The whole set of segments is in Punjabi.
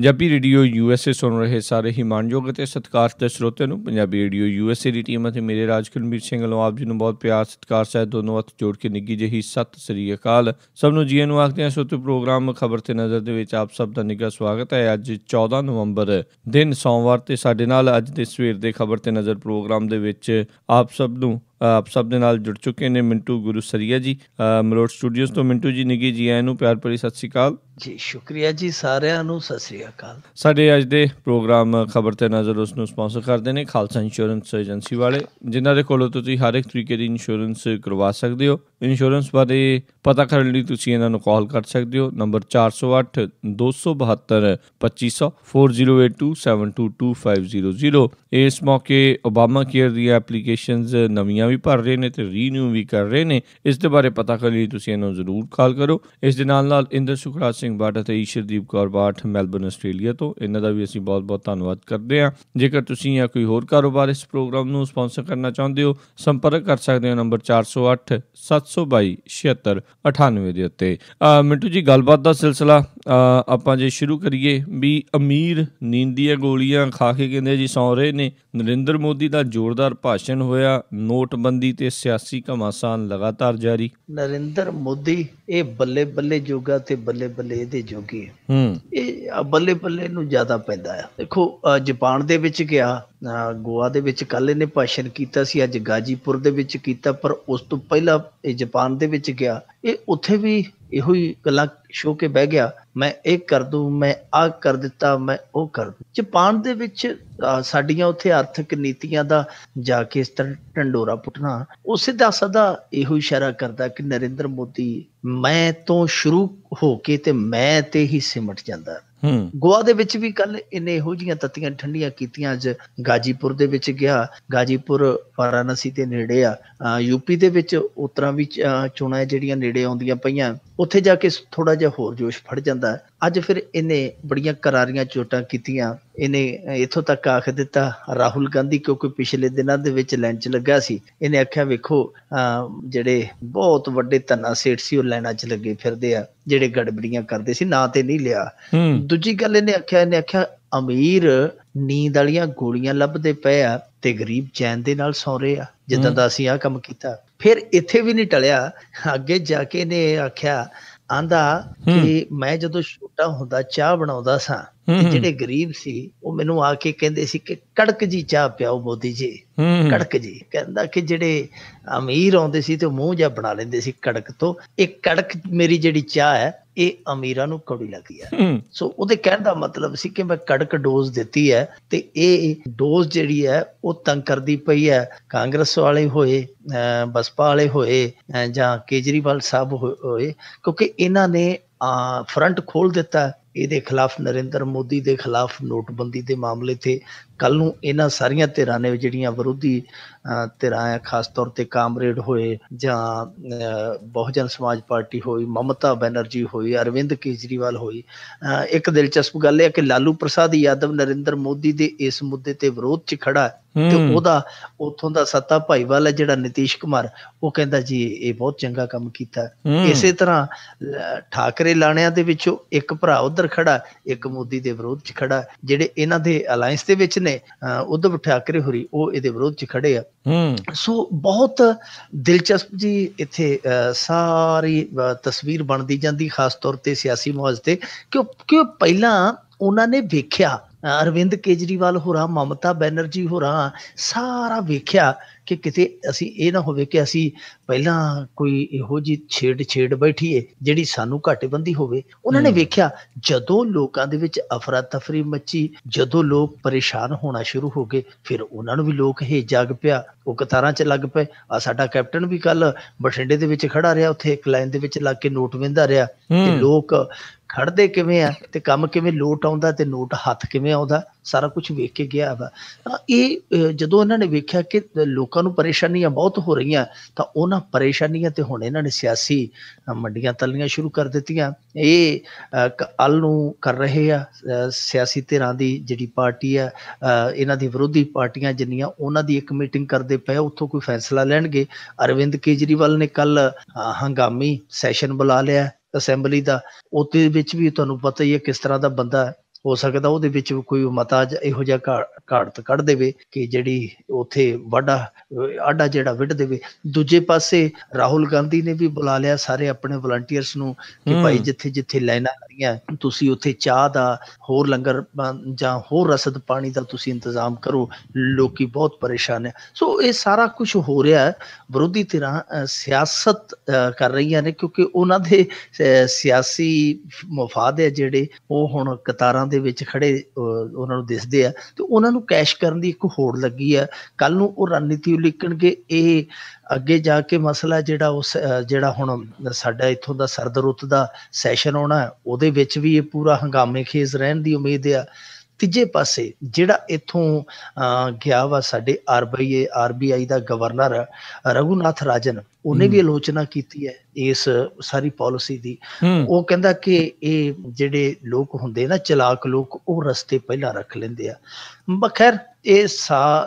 ਪੰਜਾਬੀ ਰੇਡੀਓ ਯੂਐਸਏ ਸੁਣ ਰਹੇ ਸਾਰੇ ਹੀ ਮਾਨਯੋਗ ਅਤੇ ਸਤਿਕਾਰਯੋਗ ਸਰੋਤਿਆਂ ਨੂੰ ਪੰਜਾਬੀ ਰੇਡੀਓ ਯੂਐਸਏ ਦੀ ਟੀਮ ਅਤੇ ਮੇਰੇ ਰਾਜਕੁਲਮੀਰ ਸਿੰਘ ਵੱਲੋਂ ਆਪ ਜੀ ਨੂੰ ਬਹੁਤ ਪਿਆਰ ਸਤਿਕਾਰ ਸਹਿਤ ਦੋਨੋਂ ਹੱਥ ਜੋੜ ਕੇ ਨਿੱਗੀ ਜਹੀ ਸਤਿ ਸ੍ਰੀ ਅਕਾਲ ਸਭ ਨੂੰ ਜੀਐਨ ਨੂੰ ਆਖਦੇ ਹਾਂ ਤੇ ਪ੍ਰੋਗਰਾਮ ਖਬਰ ਤੇ ਨਜ਼ਰ ਦੇ ਵਿੱਚ ਆਪ ਸਭ ਦਾ ਨਿੱਘਾ ਸਵਾਗਤ ਹੈ ਅੱਜ 14 ਨਵੰਬਰ ਦਿਨ ਸੋਮਵਾਰ ਤੇ ਸਾਡੇ ਨਾਲ ਅੱਜ ਦੇ ਸਵੇਰ ਦੇ ਖਬਰ ਤੇ ਨਜ਼ਰ ਪ੍ਰੋਗਰਾਮ ਦੇ ਵਿੱਚ ਆਪ ਸਭ ਨੂੰ ਆਪ ਸਭ ਦੇ ਨਾਲ ਜੁੜ ਚੁੱਕੇ ਨੇ ਮਿੰਟੂ ਗੁਰੂ ਸਰੀਆ ਜੀ ਮਲੋਟ ਸਟੂਡੀਓਜ਼ ਤੋਂ ਮਿੰਟੂ ਜੀ ਨਿੱਗੀ ਜੀ ਆਇਆਂ ਨੂੰ ਪਿਆਰ ਭਰੀ ਸਤਿ ਸ਼੍ਰੀ ਅਕਾਲ ਜੀ ਸ਼ੁਕਰੀਆ ਜੀ ਸਾਰਿਆਂ ਨੂੰ ਸਤਿ ਸ੍ਰੀ ਅਕਾਲ ਸਾਡੇ ਅੱਜ ਦੇ ਪ੍ਰੋਗਰਾਮ ਖਬਰ ਤੇ ਨਜ਼ਰ ਉਸ ਨੂੰ ਸਪਾਂਸਰ ਕਰਦੇ ਨੇ ਖਾਲਸਾ ਇੰਸ਼ੋਰੈਂਸ ਏਜੰਸੀ ਵਾਲੇ ਜਿਨ੍ਹਾਂ ਦੇ ਕੋਲੋਂ ਤੁਸੀਂ ਹਰ ਇੱਕ ਤਰੀਕੇ ਦੀ ਇੰਸ਼ੋਰੈਂਸ ਕਰਵਾ ਸਕਦੇ ਹੋ ਇੰਸ਼ੋਰੈਂਸ ਬਾਰੇ ਪਤਾ ਕਰਨ ਲਈ ਤੁਸੀਂ ਇਹਨਾਂ ਨੂੰ ਕਾਲ ਕਰ ਸਕਦੇ ਹੋ ਨੰਬਰ 408 272 2500 4082722500 ਇਸ ਮੌਕੇ ਓਬਾਮਾ ਕੇਅਰ ਦੀਆਂ ਐਪਲੀਕੇਸ਼ਨਸ ਨਵੀਆਂ ਵੀ ਭਰ ਰਹੇ ਨੇ ਤੇ ਰੀਨਿਊ ਵੀ ਕਰ ਰਹੇ ਨੇ ਇਸ ਦੇ ਬਾਰੇ ਪਤਾ ਕਰਨ ਲਈ ਤੁਸੀਂ ਇਹਨਾਂ ਨੂੰ ਜ਼ਰੂਰ ਕਾਲ ਕਰੋ ਇਸ ਦੇ ਨਾਲ ਨਾਲ ਇੰਦਰ ਸੁਖਰਾਜ ਸਿੰਘ ਬਾਟਾ ਤੇ ਈਸ਼ਰਦੀਪ ਕੌਰ ਬਾਠ ਮੈਲਬਨ ਆਸਟ੍ਰੇਲੀਆ ਤੋਂ ਇਹਨਾਂ ਦਾ ਵੀ ਅਸੀਂ ਬਹੁਤ-ਬਹੁਤ ਧੰਨਵਾਦ ਕਰਦੇ ਹਾਂ ਜੇਕਰ ਤੁਸੀਂ ਜਾਂ ਕੋਈ ਹੋਰ ਕਾਰੋਬਾਰ ਇਸ ਪ੍ਰੋਗਰਾਮ ਨੂੰ ਸਪਾਂਸਰ ਕਰਨਾ ਚਾਹੁੰਦੇ ਹੋ ਸੰਪਰਕ ਕਰ ਸਕਦੇ ਹੋ ਨੰਬਰ 408 722 76 98 ਦੇ ਉੱਤੇ ਮਿੰਟੂ ਜੀ ਗੱਲਬਾਤ ਦਾ ਸਿਲਸਿਲਾ ਆਪਾਂ ਜੇ ਸ਼ੁਰੂ ਕਰੀਏ ਵੀ ਅਮੀਰ ਨੀਂਦੀਆਂ ਗੋਲੀਆਂ ਖਾ ਕੇ ਕਹਿੰਦੇ ਜੀ ਸੌ ਰਹੇ ਨੇ ਨਰਿੰਦਰ ਮੋਦੀ ਦਾ ਜ਼ੋਰਦਾਰ ਭਾਸ਼ਣ ਹੋਇਆ ਨੋਟ ਨੋਟਬੰਦੀ ਤੇ ਸਿਆਸੀ ਘਮਾਸਾਨ ਲਗਾਤਾਰ ਜਾਰੀ ਨਰਿੰਦਰ ਮੋਦੀ ਇਹ ਬੱਲੇ ਬੱਲੇ ਜੋਗਾ ਤੇ ਬੱਲੇ ਬੱਲੇ ਇਹਦੇ ਜੋਗੀ ਹੈ ਹੂੰ ਇਹ ਬੱਲੇ ਬੱਲੇ ਨੂੰ ਜ਼ਿਆਦਾ ਪੈਂਦਾ ਆ ਦੇਖੋ ਜਾਪਾਨ ਦੇ ਵਿੱਚ ਗਿਆ ਗੋਆ ਦੇ ਵਿੱਚ ਕੱਲ ਇਹਨੇ ਭਾਸ਼ਣ ਕੀਤਾ ਸੀ ਅੱਜ ਗਾਜੀਪੁਰ ਦੇ ਵਿੱਚ ਕੀਤਾ ਪਰ ਉਸ ਤੋਂ ਪਹਿਲਾਂ ਇਹ ਜਾਪਾਨ ਦੇ ਵਿੱਚ ਗਿਆ ਇਹ ਉੱਥੇ ਵੀ ਇਹੋ ਹੀ ਗੱਲਾਂ ਸ਼ੋ ਕੇ ਬਹਿ ਗਿਆ ਮੈਂ ਇਹ ਕਰ ਦੂੰ ਮੈਂ ਆ ਕਰ ਦਿੱਤਾ ਮੈਂ ਉਹ ਕਰ ਦੂ ਜਪਾਨ ਦੇ ਵਿੱਚ ਸਾਡੀਆਂ ਉੱਥੇ ਆਰਥਿਕ ਨੀਤੀਆਂ ਦਾ ਜਾ ਕੇ ਇਸ ਤਰ੍ਹਾਂ ਢੰਡੋਰਾ ਪੁੱਟਣਾ ਉਹ ਸਿੱਧਾ ਸਦਾ ਇਹੋ ਇਸ਼ਾਰਾ ਕਰਦਾ ਕਿ ਨਰਿੰਦਰ ਮੋਦੀ ਮੈਂ ਤੋਂ ਸ਼ੁਰੂ ਹੋ ਕੇ ਤੇ ਮੈਂ ਤੇ ਹੀ ਸਿਮਟ ਜਾਂਦਾ ਹੂੰ ਗੋਆ ਦੇ ਵਿੱਚ ਵੀ ਕੱਲ ਇਨੇ ਇਹੋ ਜੀਆਂ ਤੱਤੀਆਂ ਠੰਡੀਆਂ ਕੀਤੀਆਂ ਅੱਜ ਗਾਜੀਪੁਰ ਦੇ ਵਿੱਚ ਗਿਆ ਗਾਜੀਪੁਰ ਵਾਰਾਨਸੀ ਦੇ ਨੇੜੇ ਆ ਯੂਪੀ ਦੇ ਵਿੱਚ ਉਤਰਾ ਵੀ ਚੋਣਾਂ ਜਿਹੜੀਆਂ ਨੇੜੇ ਆਉਂਦੀਆਂ ਪਈਆਂ ਉੱਥੇ ਜਾ ਕੇ ਥੋੜਾ ਜਿਹਾ ਹੋਰ ਜੋਸ਼ ਫੜ ਜਾਂਦਾ ਅੱਜ ਫਿਰ ਇਹਨੇ ਬੜੀਆਂ ਕਰਾਰੀਆਂ ਚੋਟਾਂ ਕੀਤੀਆਂ ਇਹਨੇ ਇਥੋਂ ਤੱਕ ਆਖ ਦਿੱਤਾ ਰਾਹੁਲ ਗਾਂਧੀ ਕਿਉਂਕਿ ਪਿਛਲੇ ਦਿਨਾਂ ਦੇ ਵਿੱਚ ਲੈਂਚ ਲੱਗਾ ਸੀ ਇਹਨੇ ਆਖਿਆ ਵੇਖੋ ਜਿਹੜੇ ਬਹੁਤ ਵੱਡੇ ਧੰਨਾ ਸੇਠ ਸੀ ਉਹ ਲੈਣਾ ਚ ਲੱਗੇ ਫਿਰਦੇ ਆ ਜਿਹੜੇ ਗੜਬੜੀਆਂ ਕਰਦੇ ਸੀ ਨਾਂ ਤੇ ਨਹੀਂ ਲਿਆ ਦੂਜੀ ਗੱਲ ਇਹਨੇ ਆਖਿਆ ਇਹਨੇ ਆਖਿਆ ਅਮੀਰ ਨੀਂਦ ਵਾਲੀਆਂ ਗੋਲੀਆਂ ਲੱਭਦੇ ਪਏ ਆ ਤੇ ਗਰੀਬ ਚੈਨ ਦੇ ਨਾਲ ਸੌ ਰਹੇ ਆ ਜਿੱਦਾਂ ਦਾ ਅਸੀਂ ਆ ਕੰਮ ਕੀਤਾ ਫਿਰ ਇੱਥੇ ਵੀ ਨਹੀਂ ਟਲਿਆ ਅੱਗੇ ਜਾ ਕੇ ਨੇ ਆਖਿਆ ਆਂਦਾ ਕਿ ਮੈਂ ਜਦੋਂ ਛੋਟਾ ਹੁੰਦਾ ਚਾਹ ਬਣਾਉਂਦਾ ਸਾਂ ਤੇ ਜਿਹੜੇ ਗਰੀਬ ਸੀ ਉਹ ਮੈਨੂੰ ਆ ਕੇ ਕਹਿੰਦੇ ਸੀ ਕਿ ਕੜਕ ਜੀ ਚਾਹ ਪਿਆਓ ਮੋਦੀ ਜੀ ਕੜਕ ਜੀ ਕਹਿੰਦਾ ਕਿ ਜਿਹੜੇ ਅਮੀਰ ਆਉਂਦੇ ਸੀ ਤੇ ਮੂੰਹ ਜਿਹਾ ਬਣਾ ਲੈਂਦੇ ਸੀ ਕੜਕ ਤੋਂ ਇਹ ਕੜਕ ਮੇਰੀ ਜਿਹੜੀ ਚਾਹ ਹੈ ਇਹ ਅਮੀਰਾਂ ਨੂੰ ਕੌੜੀ ਲੱਗਦੀ ਹੈ ਸੋ ਉਹਦੇ ਕਹਿਣ ਦਾ ਮਤਲਬ ਸੀ ਕਿ ਮੈਂ ਕੜਕ ਡੋਜ਼ ਦਿੱਤੀ ਹੈ ਤੇ ਇਹ ਡੋਜ਼ ਜਿਹੜੀ ਹੈ ਉਹ ਤੰਗ ਕਰਦੀ ਪਈ ਹੈ ਕਾਂਗਰਸ ਵਾਲੇ ਹੋਏ ਬਸਪਾ ਵਾਲੇ ਹੋਏ ਜਾਂ ਕੇਜਰੀਵਾਲ ਸਾਹਿਬ ਹੋਏ ਕਿਉਂਕਿ ਇਹਨਾਂ ਨੇ ਫਰੰਟ ਖੋਲ ਦਿੱਤਾ ਇਹਦੇ ਖਿਲਾਫ ਨਰਿੰਦਰ ਮੋਦੀ ਦੇ ਖਿਲਾਫ ਨੋਟਬੰਦੀ ਦੇ ਮਾਮਲੇ ਤੇ ਕੱਲ ਨੂੰ ਇਹਨਾਂ ਸਾਰੀਆਂ ਧਿਰਾਂ ਨੇ ਜਿਹੜੀਆਂ ਵਿਰੋਧੀ ਧਿਰਾਂ ਆ ਖਾਸ ਤੌਰ ਤੇ ਕਾਮਰੇਡ ਹੋਏ ਜਾਂ ਬਹੁਜਨ ਸਮਾਜ ਪਾਰਟੀ ਹੋਈ ਮਮਤਾ ਬੈਨਰਜੀ ਹੋਈ ਅਰਵਿੰਦ ਕੇਜਰੀਵਾਲ ਹੋਈ ਇੱਕ ਦਿਲਚਸਪ ਗੱਲ ਹੈ ਕਿ ਲਾਲੂ ਪ੍ਰਸਾਦ ਯਾਦਵ ਨਰਿੰਦਰ ਮੋਦੀ ਦੇ ਇਸ ਮੁੱਦੇ ਤੇ ਵਿਰੋਧ 'ਚ ਖੜਾ ਤੇ ਉਹਦਾ ਉਥੋਂ ਦਾ ਸੱਤਾ ਭਾਈਵਾਲ ਹੈ ਜਿਹੜਾ ਨਿਤੀਸ਼ ਕੁਮਾਰ ਉਹ ਕਹਿੰਦਾ ਜੀ ਇਹ ਬਹੁਤ ਚੰਗਾ ਕੰਮ ਕੀਤਾ ਇਸੇ ਤਰ੍ਹਾਂ ਠਾਕਰੇ ਲਾਣਿਆਂ ਦੇ ਵਿੱਚੋਂ ਇੱਕ ਭਰਾ ਉਧਰ ਖੜਾ ਇੱਕ ਮੋਦੀ ਦੇ ਵਿਰੋਧ 'ਚ ਖੜਾ ਜਿਹੜੇ ਇਹਨਾਂ ਦੇ ਅਲਾਈਅੰਸ ਦੇ ਵਿੱਚ ਨੇ ਨੇ ਉਧਵ ਠਾਕਰੇ ਹੋਰੀ ਉਹ ਇਹਦੇ ਵਿਰੋਧ 'ਚ ਖੜੇ ਆ ਸੋ ਬਹੁਤ ਦਿਲਚਸਪ ਜੀ ਇੱਥੇ ਸਾਰੀ ਤਸਵੀਰ ਬਣਦੀ ਜਾਂਦੀ ਖਾਸ ਤੌਰ ਤੇ ਸਿਆਸੀ ਮੌਜ ਤੇ ਕਿਉਂਕਿ ਪਹਿਲਾਂ ਉਹਨਾਂ ਨੇ ਵੇਖਿਆ ਅਰਵਿੰਦ ਕੇਜਰੀਵਾਲ ਹੋਰਾਂ ਮਮਤਾ ਬੈਨਰਜੀ ਹੋਰਾਂ ਸਾਰਾ ਵੇਖਿਆ ਕਿ ਕਿਤੇ ਅਸੀਂ ਇਹ ਨਾ ਹੋਵੇ ਕਿ ਅਸੀਂ ਪਹਿਲਾਂ ਕੋਈ ਇਹੋ ਜੀ ਛੇੜ ਛੇੜ ਬੈਠੀਏ ਜਿਹੜੀ ਸਾਨੂੰ ਘਾਟੇਬੰਦੀ ਹੋਵੇ ਉਹਨਾਂ ਨੇ ਵੇਖਿਆ ਜਦੋਂ ਲੋਕਾਂ ਦੇ ਵਿੱਚ ਅਫਰਾ ਤਫਰੀ ਮੱਚੀ ਜਦੋਂ ਲੋਕ ਪਰੇਸ਼ਾਨ ਹੋਣਾ ਸ਼ੁਰੂ ਹੋ ਗਏ ਫਿਰ ਉਹਨਾਂ ਨੂੰ ਵੀ ਲੋਕ ਹੇ ਜਾਗ ਪਿਆ ਉਹ ਕਤਾਰਾਂ 'ਚ ਲੱਗ ਪਏ ਆ ਸਾਡਾ ਕੈਪਟਨ ਵੀ ਕੱਲ ਬਠਿੰਡੇ ਦੇ ਵਿੱਚ ਖੜਾ ਰਿਹਾ ਉੱਥੇ ਇੱਕ ਲਾਈਨ ਦੇ ਵਿੱਚ ਲੱਗ ਕੇ ਨੋਟ ਵਿੰਦਾ ਰਿਹਾ ਕਿ ਲੋਕ ਖੜਦੇ ਕਿਵੇਂ ਆ ਤੇ ਕੰਮ ਕਿਵੇਂ ਲੋਟ ਆਉਂਦਾ ਤੇ ਨੋਟ ਹੱਥ ਕਿਵੇਂ ਆਉਂਦਾ ਸਾਰਾ ਕੁਝ ਵੇਖ ਕੇ ਗਿਆ ਵਾ ਇਹ ਜਦੋਂ ਇਹਨਾਂ ਨੇ ਵੇਖਿਆ ਕਿ ਲੋਕਾਂ ਨੂੰ ਪਰੇਸ਼ਾਨੀਆਂ ਬਹੁਤ ਹੋ ਰਹੀਆਂ ਤਾਂ ਉਹਨਾਂ ਪਰੇਸ਼ਾਨੀਆਂ ਤੇ ਹੁਣ ਇਹਨਾਂ ਨੇ ਸਿਆਸੀ ਮੰਡੀਆਂ ਤਲੀਆਂ ਸ਼ੁਰੂ ਕਰ ਦਿੱਤੀਆਂ ਇਹ ਅਲ ਨੂੰ ਕਰ ਰਹੇ ਆ ਸਿਆਸੀ ਧਿਰਾਂ ਦੀ ਜਿਹੜੀ ਪਾਰਟੀ ਆ ਇਹਨਾਂ ਦੀ ਵਿਰੋਧੀ ਪਾਰਟੀਆਂ ਜਿੰਨੀਆਂ ਉਹਨਾਂ ਦੀ ਇੱਕ ਮੀਟਿੰਗ ਕਰਦੇ ਪਏ ਉੱਥੋਂ ਕੋਈ ਫੈਸਲਾ ਲੈਣਗੇ ਅਰਵਿੰਦ ਕੇਜਰੀਵਾਲ ਨੇ ਕੱਲ ਹੰਗਾਮੀ ਸੈਸ਼ਨ ਬੁਲਾ ਲਿਆ ਅਸੈਂਬਲੀ ਦਾ ਉਹਦੇ ਵਿੱਚ ਵੀ ਤੁਹਾਨੂੰ ਪਤਾ ਹੀ ਹੈ ਕਿਸ ਤਰ੍ਹਾਂ ਦਾ ਬੰਦਾ ਹੋ ਸਕਦਾ ਉਹਦੇ ਵਿੱਚ ਕੋਈ ਮਤਾ ਇਹੋ ਜਿਹਾ ਘਾੜਤ ਕੱਢ ਦੇਵੇ ਕਿ ਜਿਹੜੀ ਉਥੇ ਵੱਡਾ ਆਡਾ ਜਿਹੜਾ ਵਿੱਢ ਦੇਵੇ ਦੂਜੇ ਪਾਸੇ ਰਾਹੁਲ ਗਾਂਧੀ ਨੇ ਵੀ ਬੁਲਾ ਲਿਆ ਸਾਰੇ ਆਪਣੇ ਵਲੰਟੀਅਰਸ ਨੂੰ ਕਿ ਭਾਈ ਜਿੱਥੇ ਜਿੱਥੇ ਲਾਈਨਾਂ ਲੱਗੀਆਂ ਤੁਸੀਂ ਉਥੇ ਚਾਹ ਦਾ ਹੋਰ ਲੰਗਰ ਜਾਂ ਹੋਰ ਰਸਦ ਪਾਣੀ ਦਾ ਤੁਸੀਂ ਇੰਤਜ਼ਾਮ ਕਰੋ ਲੋਕੀ ਬਹੁਤ ਪਰੇਸ਼ਾਨ ਹੈ ਸੋ ਇਹ ਸਾਰਾ ਕੁਝ ਹੋ ਰਿਹਾ ਹੈ ਵਿਰੋਧੀ ਧਿਰਾਂ ਸਿਆਸਤ ਕਰ ਰਹੀਆਂ ਨੇ ਕਿਉਂਕਿ ਉਹਨਾਂ ਦੇ ਸਿਆਸੀ ਮਫਾਦ ਹੈ ਜਿਹੜੇ ਉਹ ਹੁਣ ਕਤਾਰਾਂ ਦੇ ਵਿੱਚ ਖੜੇ ਉਹਨਾਂ ਨੂੰ ਦਿਸਦੇ ਆ ਤੇ ਉਹਨਾਂ ਨੂੰ ਕੈਸ਼ ਕਰਨ ਦੀ ਇੱਕ ਹੋੜ ਲੱਗੀ ਆ ਕੱਲ ਨੂੰ ਉਹ ਰਣਨੀਤੀ ਉਲੀਕਣਗੇ ਇਹ ਅੱਗੇ ਜਾ ਕੇ ਮਸਲਾ ਜਿਹੜਾ ਉਸ ਜਿਹੜਾ ਹੁਣ ਸਾਡਾ ਇੱਥੋਂ ਦਾ ਸਰਦ ਰੁੱਤ ਦਾ ਸੈਸ਼ਨ ਆਉਣਾ ਉਹਦੇ ਵਿੱਚ ਵੀ ਇਹ ਪੂਰਾ ਹੰਗਾਮੇ ਖੇਜ਼ ਰਹਿਣ ਦੀ ਉਮੀਦ ਆ ਤੀਜੇ ਪਾਸੇ ਜਿਹੜਾ ਇਥੋਂ ਗਿਆ ਵਾ ਸਾਡੇ ਆਰਬੀਏ ਆਰਬੀਆਈ ਦਾ ਗਵਰਨਰ ਰਘੂਨਾਥ ਰਾਜਨ ਉਹਨੇ ਵੀ ਆਲੋਚਨਾ ਕੀਤੀ ਹੈ ਇਸ ਸਾਰੀ ਪਾਲਿਸੀ ਦੀ ਉਹ ਕਹਿੰਦਾ ਕਿ ਇਹ ਜਿਹੜੇ ਲੋਕ ਹੁੰਦੇ ਨਾ ਚਲਾਕ ਲੋਕ ਉਹ ਰਸਤੇ ਪਹਿਲਾਂ ਰੱਖ ਲੈਂਦੇ ਆ ਬਖੈਰ ਇਹ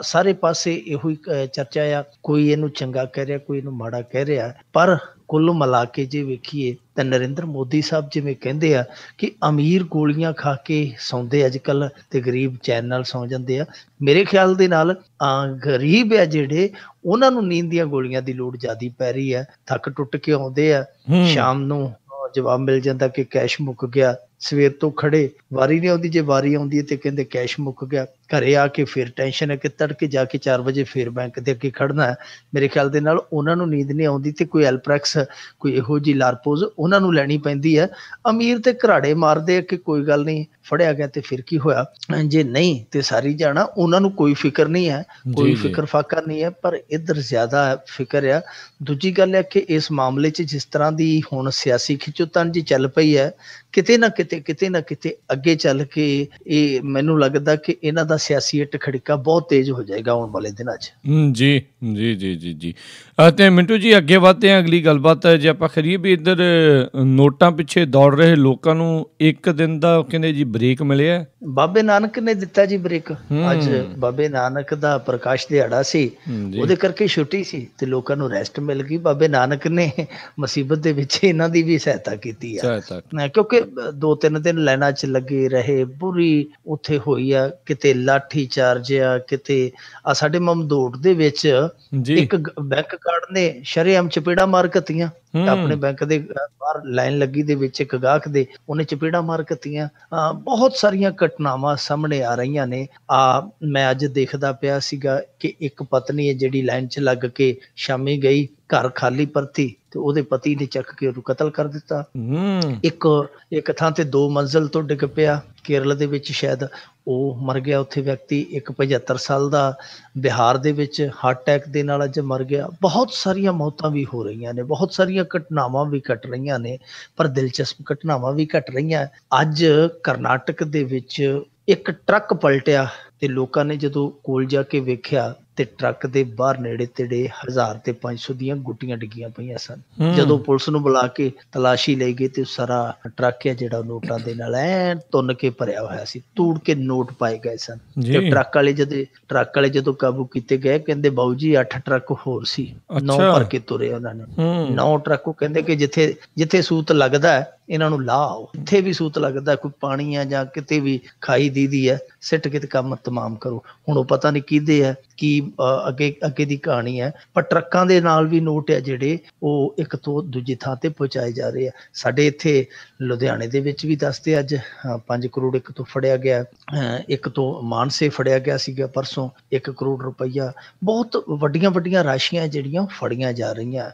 ਸਾਰੇ ਪਾਸੇ ਇਹੋ ਹੀ ਚਰਚਾ ਆ ਕੋਈ ਇਹਨੂੰ ਚੰਗਾ ਕਹਿ ਰਿਹਾ ਕੋਈ ਇਹਨੂੰ ਮਾੜਾ ਕਹਿ ਰਿਹਾ ਪਰ ਕੁੱਲ ਮਿਲਾ ਕੇ ਜੇ ਵੇਖੀਏ ਤਾਂ ਨਰਿੰਦਰ ਮੋਦੀ ਸਾਹਿਬ ਜਿਵੇਂ ਕਹਿੰਦੇ ਆ ਕਿ ਅਮੀਰ ਗੋਲੀਆਂ ਖਾ ਕੇ ਸੌਂਦੇ ਅੱਜ ਕੱਲ ਤੇ ਗਰੀਬ ਚੈਨ ਨਾਲ ਸੌਂ ਜਾਂਦੇ ਆ ਮੇਰੇ ਖਿਆਲ ਦੇ ਨਾਲ ਆ ਗਰੀਬ ਆ ਜਿਹੜੇ ਉਹਨਾਂ ਨੂੰ ਨੀਂਦ ਦੀਆਂ ਗੋਲੀਆਂ ਦੀ ਲੋੜ ਜ਼ਿਆਦੀ ਪੈ ਰਹੀ ਆ ਥੱਕ ਟੁੱਟ ਕੇ ਆਉਂਦੇ ਆ ਸ਼ਾਮ ਨੂੰ ਜਵਾਬ ਮਿਲ ਜਾਂਦਾ ਕਿ ਕੈਸ਼ ਮੁੱਕ ਗਿਆ ਸਵੇਰ ਤੋਂ ਖੜੇ ਵਾਰੀ ਨਹੀਂ ਆਉਂਦੀ ਜੇ ਵਾਰੀ ਆਉਂਦੀ ਤੇ ਕਹਿੰਦੇ ਕੈਸ਼ ਮੁੱਕ ਗਿਆ ਘਰੇ ਆ ਕੇ ਫਿਰ ਟੈਨਸ਼ਨ ਹੈ ਕਿ ਤੜਕੇ ਜਾ ਕੇ 4 ਵਜੇ ਫਿਰ ਬੈਂਕ ਦੇ ਅੱਗੇ ਖੜਨਾ ਹੈ ਮੇਰੇ ਖਿਆਲ ਦੇ ਨਾਲ ਉਹਨਾਂ ਨੂੰ ਨੀਂਦ ਨਹੀਂ ਆਉਂਦੀ ਤੇ ਕੋਈ ਐਲਪ੍ਰੈਕਸ ਕੋਈ ਇਹੋ ਜੀ ਲਾਰਪੋਜ਼ ਉਹਨਾਂ ਨੂੰ ਲੈਣੀ ਪੈਂਦੀ ਹੈ ਅਮੀਰ ਤੇ ਘਰਾੜੇ ਮਾਰਦੇ ਕਿ ਕੋਈ ਗੱਲ ਨਹੀਂ ਫੜਿਆ ਗਿਆ ਤੇ ਫਿਰ ਕੀ ਹੋਇਆ ਜੇ ਨਹੀਂ ਤੇ ਸਾਰੀ ਜਾਣਾ ਉਹਨਾਂ ਨੂੰ ਕੋਈ ਫਿਕਰ ਨਹੀਂ ਹੈ ਕੋਈ ਫਿਕਰ ਫਾਕਾ ਨਹੀਂ ਹੈ ਪਰ ਇਧਰ ਜ਼ਿਆਦਾ ਫਿਕਰ ਆ ਦੂਜੀ ਗੱਲ ਹੈ ਕਿ ਇਸ ਮਾਮਲੇ 'ਚ ਜਿਸ ਤਰ੍ਹਾਂ ਦੀ ਹੁਣ ਸਿਆਸੀ ਖਿੱਚੋਤਾਣ ਜੀ ਚੱਲ ਪਈ ਹੈ ਕਿਤੇ ਨਾ ਕਿਤੇ ਕਿਤੇ ਨਾ ਕਿਤੇ ਅੱਗੇ ਚੱਲ ਕੇ ਇਹ ਮੈਨੂੰ ਲੱਗਦਾ ਕਿ ਇਹਨਾਂ ਦਾ ਸਿਆਸੀ ਟਖੜਕਾ ਬਹੁਤ ਤੇਜ਼ ਹੋ ਜਾਏਗਾ ਆਉਣ ਵਾਲੇ ਦਿਨਾਂ 'ਚ ਜੀ ਜੀ ਜੀ ਜੀ ਜੀ ਅਤੇ ਮਿੰਟੂ ਜੀ ਅੱਗੇ ਵਧਦੇ ਹਾਂ ਅਗਲੀ ਗੱਲਬਾਤ ਜੇ ਆਪਾਂ ਖਰੀਏ ਵੀ ਇੱਧਰ ਨੋਟਾਂ ਪਿੱਛੇ ਦੌੜ ਰਹੇ ਲੋਕਾਂ ਨੂੰ ਇੱਕ ਦਿਨ ਦਾ ਕਹਿੰਦੇ ਜੀ ਬ੍ਰੇਕ ਮਿਲਿਆ ਬਾਬੇ ਨਾਨਕ ਨੇ ਦਿੱਤਾ ਜੀ ਬ੍ਰੇਕ ਅੱਜ ਬਾਬੇ ਨਾਨਕ ਦਾ ਪ੍ਰਕਾਸ਼ ਦਿਹਾੜਾ ਸੀ ਉਹਦੇ ਕਰਕੇ ਛੁੱਟੀ ਸੀ ਤੇ ਲੋਕਾਂ ਨੂੰ ਰੈਸਟ ਮਿਲ ਗਈ ਬਾਬੇ ਨਾਨਕ ਨੇ ਮੁਸੀਬਤ ਦੇ ਵਿੱਚ ਇਹਨਾਂ ਦੀ ਵੀ ਸਹਾਇਤਾ ਕੀਤੀ ਆ ਕਿਉਂਕਿ ਦੋ ਤਿੰਨ ਦਿਨ ਲੈਣਾ ਚ ਲੱਗੇ ਰਹੇ ਬੁਰੀ ਉੱਥੇ ਹੋਈ ਆ ਕਿਤੇ ਲਾਠੀ ਚਾਰਜ ਆ ਕਿਤੇ ਆ ਸਾਡੇ ਮਮਦੋਟ ਦੇ ਵਿੱਚ ਇੱਕ ਬੈਂਕ ਕਾਰਡ ਨੇ ਸ਼ਰੇਆਮ ਚਪੇੜਾ ਮਾਰ ਕਤੀਆਂ ਆਪਣੇ ਬੈਂਕ ਦੇ ਬਾਹਰ ਲਾਈਨ ਲੱਗੀ ਦੇ ਵਿੱਚ ਇੱਕ ਗਾਹਕ ਦੇ ਉਹਨੇ ਚਪੇੜਾ ਮਾਰ ਕਤੀਆਂ ਬਹੁਤ ਸਾਰੀਆਂ ਘਟਨਾਵਾਂ ਸਾਹਮਣੇ ਆ ਰਹੀਆਂ ਨੇ ਆ ਮੈਂ ਅੱਜ ਦੇਖਦਾ ਪਿਆ ਸੀਗਾ ਕਿ ਇੱਕ ਪਤਨੀ ਹੈ ਜਿਹੜੀ ਲਾਈਨ 'ਚ ਲੱਗ ਕੇ ਸ਼ਾਮੀ ਗਈ ਘਰ ਖਾਲੀ ਪਰਤੀ ਤੇ ਉਹਦੇ ਪਤੀ ਨੇ ਚੱਕ ਕੇ ਉਹਨੂੰ ਕਤਲ ਕਰ ਦਿੱਤਾ ਇੱਕ ਇੱਕ ਥਾਂ ਤੇ ਦੋ ਮੰਜ਼ਲ ਤੋਂ ਡਿੱਗ ਪਿਆ ਕੇਰਲ ਦੇ ਵਿੱਚ ਸ਼ਾਇਦ ਉਹ ਮਰ ਗਿਆ ਉੱਥੇ ਵਿਅਕਤੀ ਇੱਕ 75 ਸਾਲ ਦਾ ਬਿਹਾਰ ਦੇ ਵਿੱਚ ਹਾਰਟ ਅਟੈਕ ਦੇ ਨਾਲ ਅੱਜ ਮਰ ਗਿਆ ਬਹੁਤ ਸਾਰੀਆਂ ਮੌਤਾਂ ਵੀ ਹੋ ਰਹੀਆਂ ਨੇ ਬਹੁਤ ਸਾਰੀਆਂ ਘਟਨਾਵਾਂ ਵੀ ਘਟ ਰਹੀਆਂ ਨੇ ਪਰ ਦਿਲਚਸਪ ਘਟਨਾਵਾਂ ਵੀ ਘਟ ਰਹੀਆਂ ਅੱਜ ਕਰਨਾਟਕ ਦੇ ਵਿੱਚ ਇੱਕ ਟਰੱਕ ਪਲਟਿਆ ਤੇ ਲੋਕਾਂ ਨੇ ਜਦੋਂ ਕੋਲ ਜਾ ਕੇ ਵੇਖਿਆ ਤੇ ਟਰੱਕ ਦੇ ਬਾਹਰ ਨੇੜੇ ਤੇੜੇ 1000 ਤੇ 500 ਦੀਆਂ ਗੁੱਟੀਆਂ ਡਿੱਗੀਆਂ ਪਈਆਂ ਸਨ ਜਦੋਂ ਪੁਲਿਸ ਨੂੰ ਬੁਲਾ ਕੇ ਤਲਾਸ਼ੀ ਲਈ ਗਈ ਤੇ ਸਾਰਾ ਟਰੱਕ ਹੈ ਜਿਹੜਾ ਨੋਟਾਂ ਦੇ ਨਾਲ ਐ ਤੁੰਨ ਕੇ ਭਰਿਆ ਹੋਇਆ ਸੀ ਤੂੜ ਕੇ ਨੋਟ ਪਾਏ ਗਏ ਸਨ ਤੇ ਟਰੱਕ ਵਾਲੇ ਜਦੋਂ ਟਰੱਕ ਵਾਲੇ ਜਦੋਂ ਕਾਬੂ ਕੀਤੇ ਗਏ ਕਹਿੰਦੇ ਬਾਊ ਜੀ 8 ਟਰੱਕ ਹੋਰ ਸੀ ਨੌ ਭਰ ਕੇ ਤੁਰੇ ਉਹਨਾਂ ਨੇ ਨੌ ਟਰੱਕ ਉਹ ਕਹਿੰਦੇ ਕਿ ਜਿੱਥੇ ਜਿੱਥੇ ਸੂਤ ਲੱਗਦਾ ਹੈ ਇਹਨਾਂ ਨੂੰ ਲਾਓ ਇੱਥੇ ਵੀ ਸੂਤ ਲੱਗਦਾ ਕੋਈ ਪਾਣੀ ਆ ਜਾਂ ਕਿਤੇ ਵੀ ਖਾਈ ਦੀਦੀ ਹੈ ਸਿੱਟ ਕੇ ਕੰਮ ਤਮਾਮ ਕਰੋ ਹੁਣ ਉਹ ਪਤਾ ਨਹੀਂ ਕਿਹਦੇ ਹੈ ਕੀ ਅੱਗੇ ਅੱਗੇ ਦੀ ਕਹਾਣੀ ਹੈ ਪਰ ਟਰੱਕਾਂ ਦੇ ਨਾਲ ਵੀ ਨੋਟ ਹੈ ਜਿਹੜੇ ਉਹ ਇੱਕ ਤੋਂ ਦੂਜੀ ਥਾਂ ਤੇ ਪਹੁੰਚਾਏ ਜਾ ਰਹੇ ਆ ਸਾਡੇ ਇੱਥੇ ਲੁਧਿਆਣੇ ਦੇ ਵਿੱਚ ਵੀ ਦੱਸਦੇ ਅੱਜ 5 ਕਰੋੜ ਇੱਕ ਤੋਂ ਫੜਿਆ ਗਿਆ ਇੱਕ ਤੋਂ ਮਾਨਸੇ ਫੜਿਆ ਗਿਆ ਸੀਗਾ ਪਰਸੋਂ 1 ਕਰੋੜ ਰੁਪਈਆ ਬਹੁਤ ਵੱਡੀਆਂ ਵੱਡੀਆਂ ਰਾਸ਼ੀਆਂ ਜਿਹੜੀਆਂ ਫੜੀਆਂ ਜਾ ਰਹੀਆਂ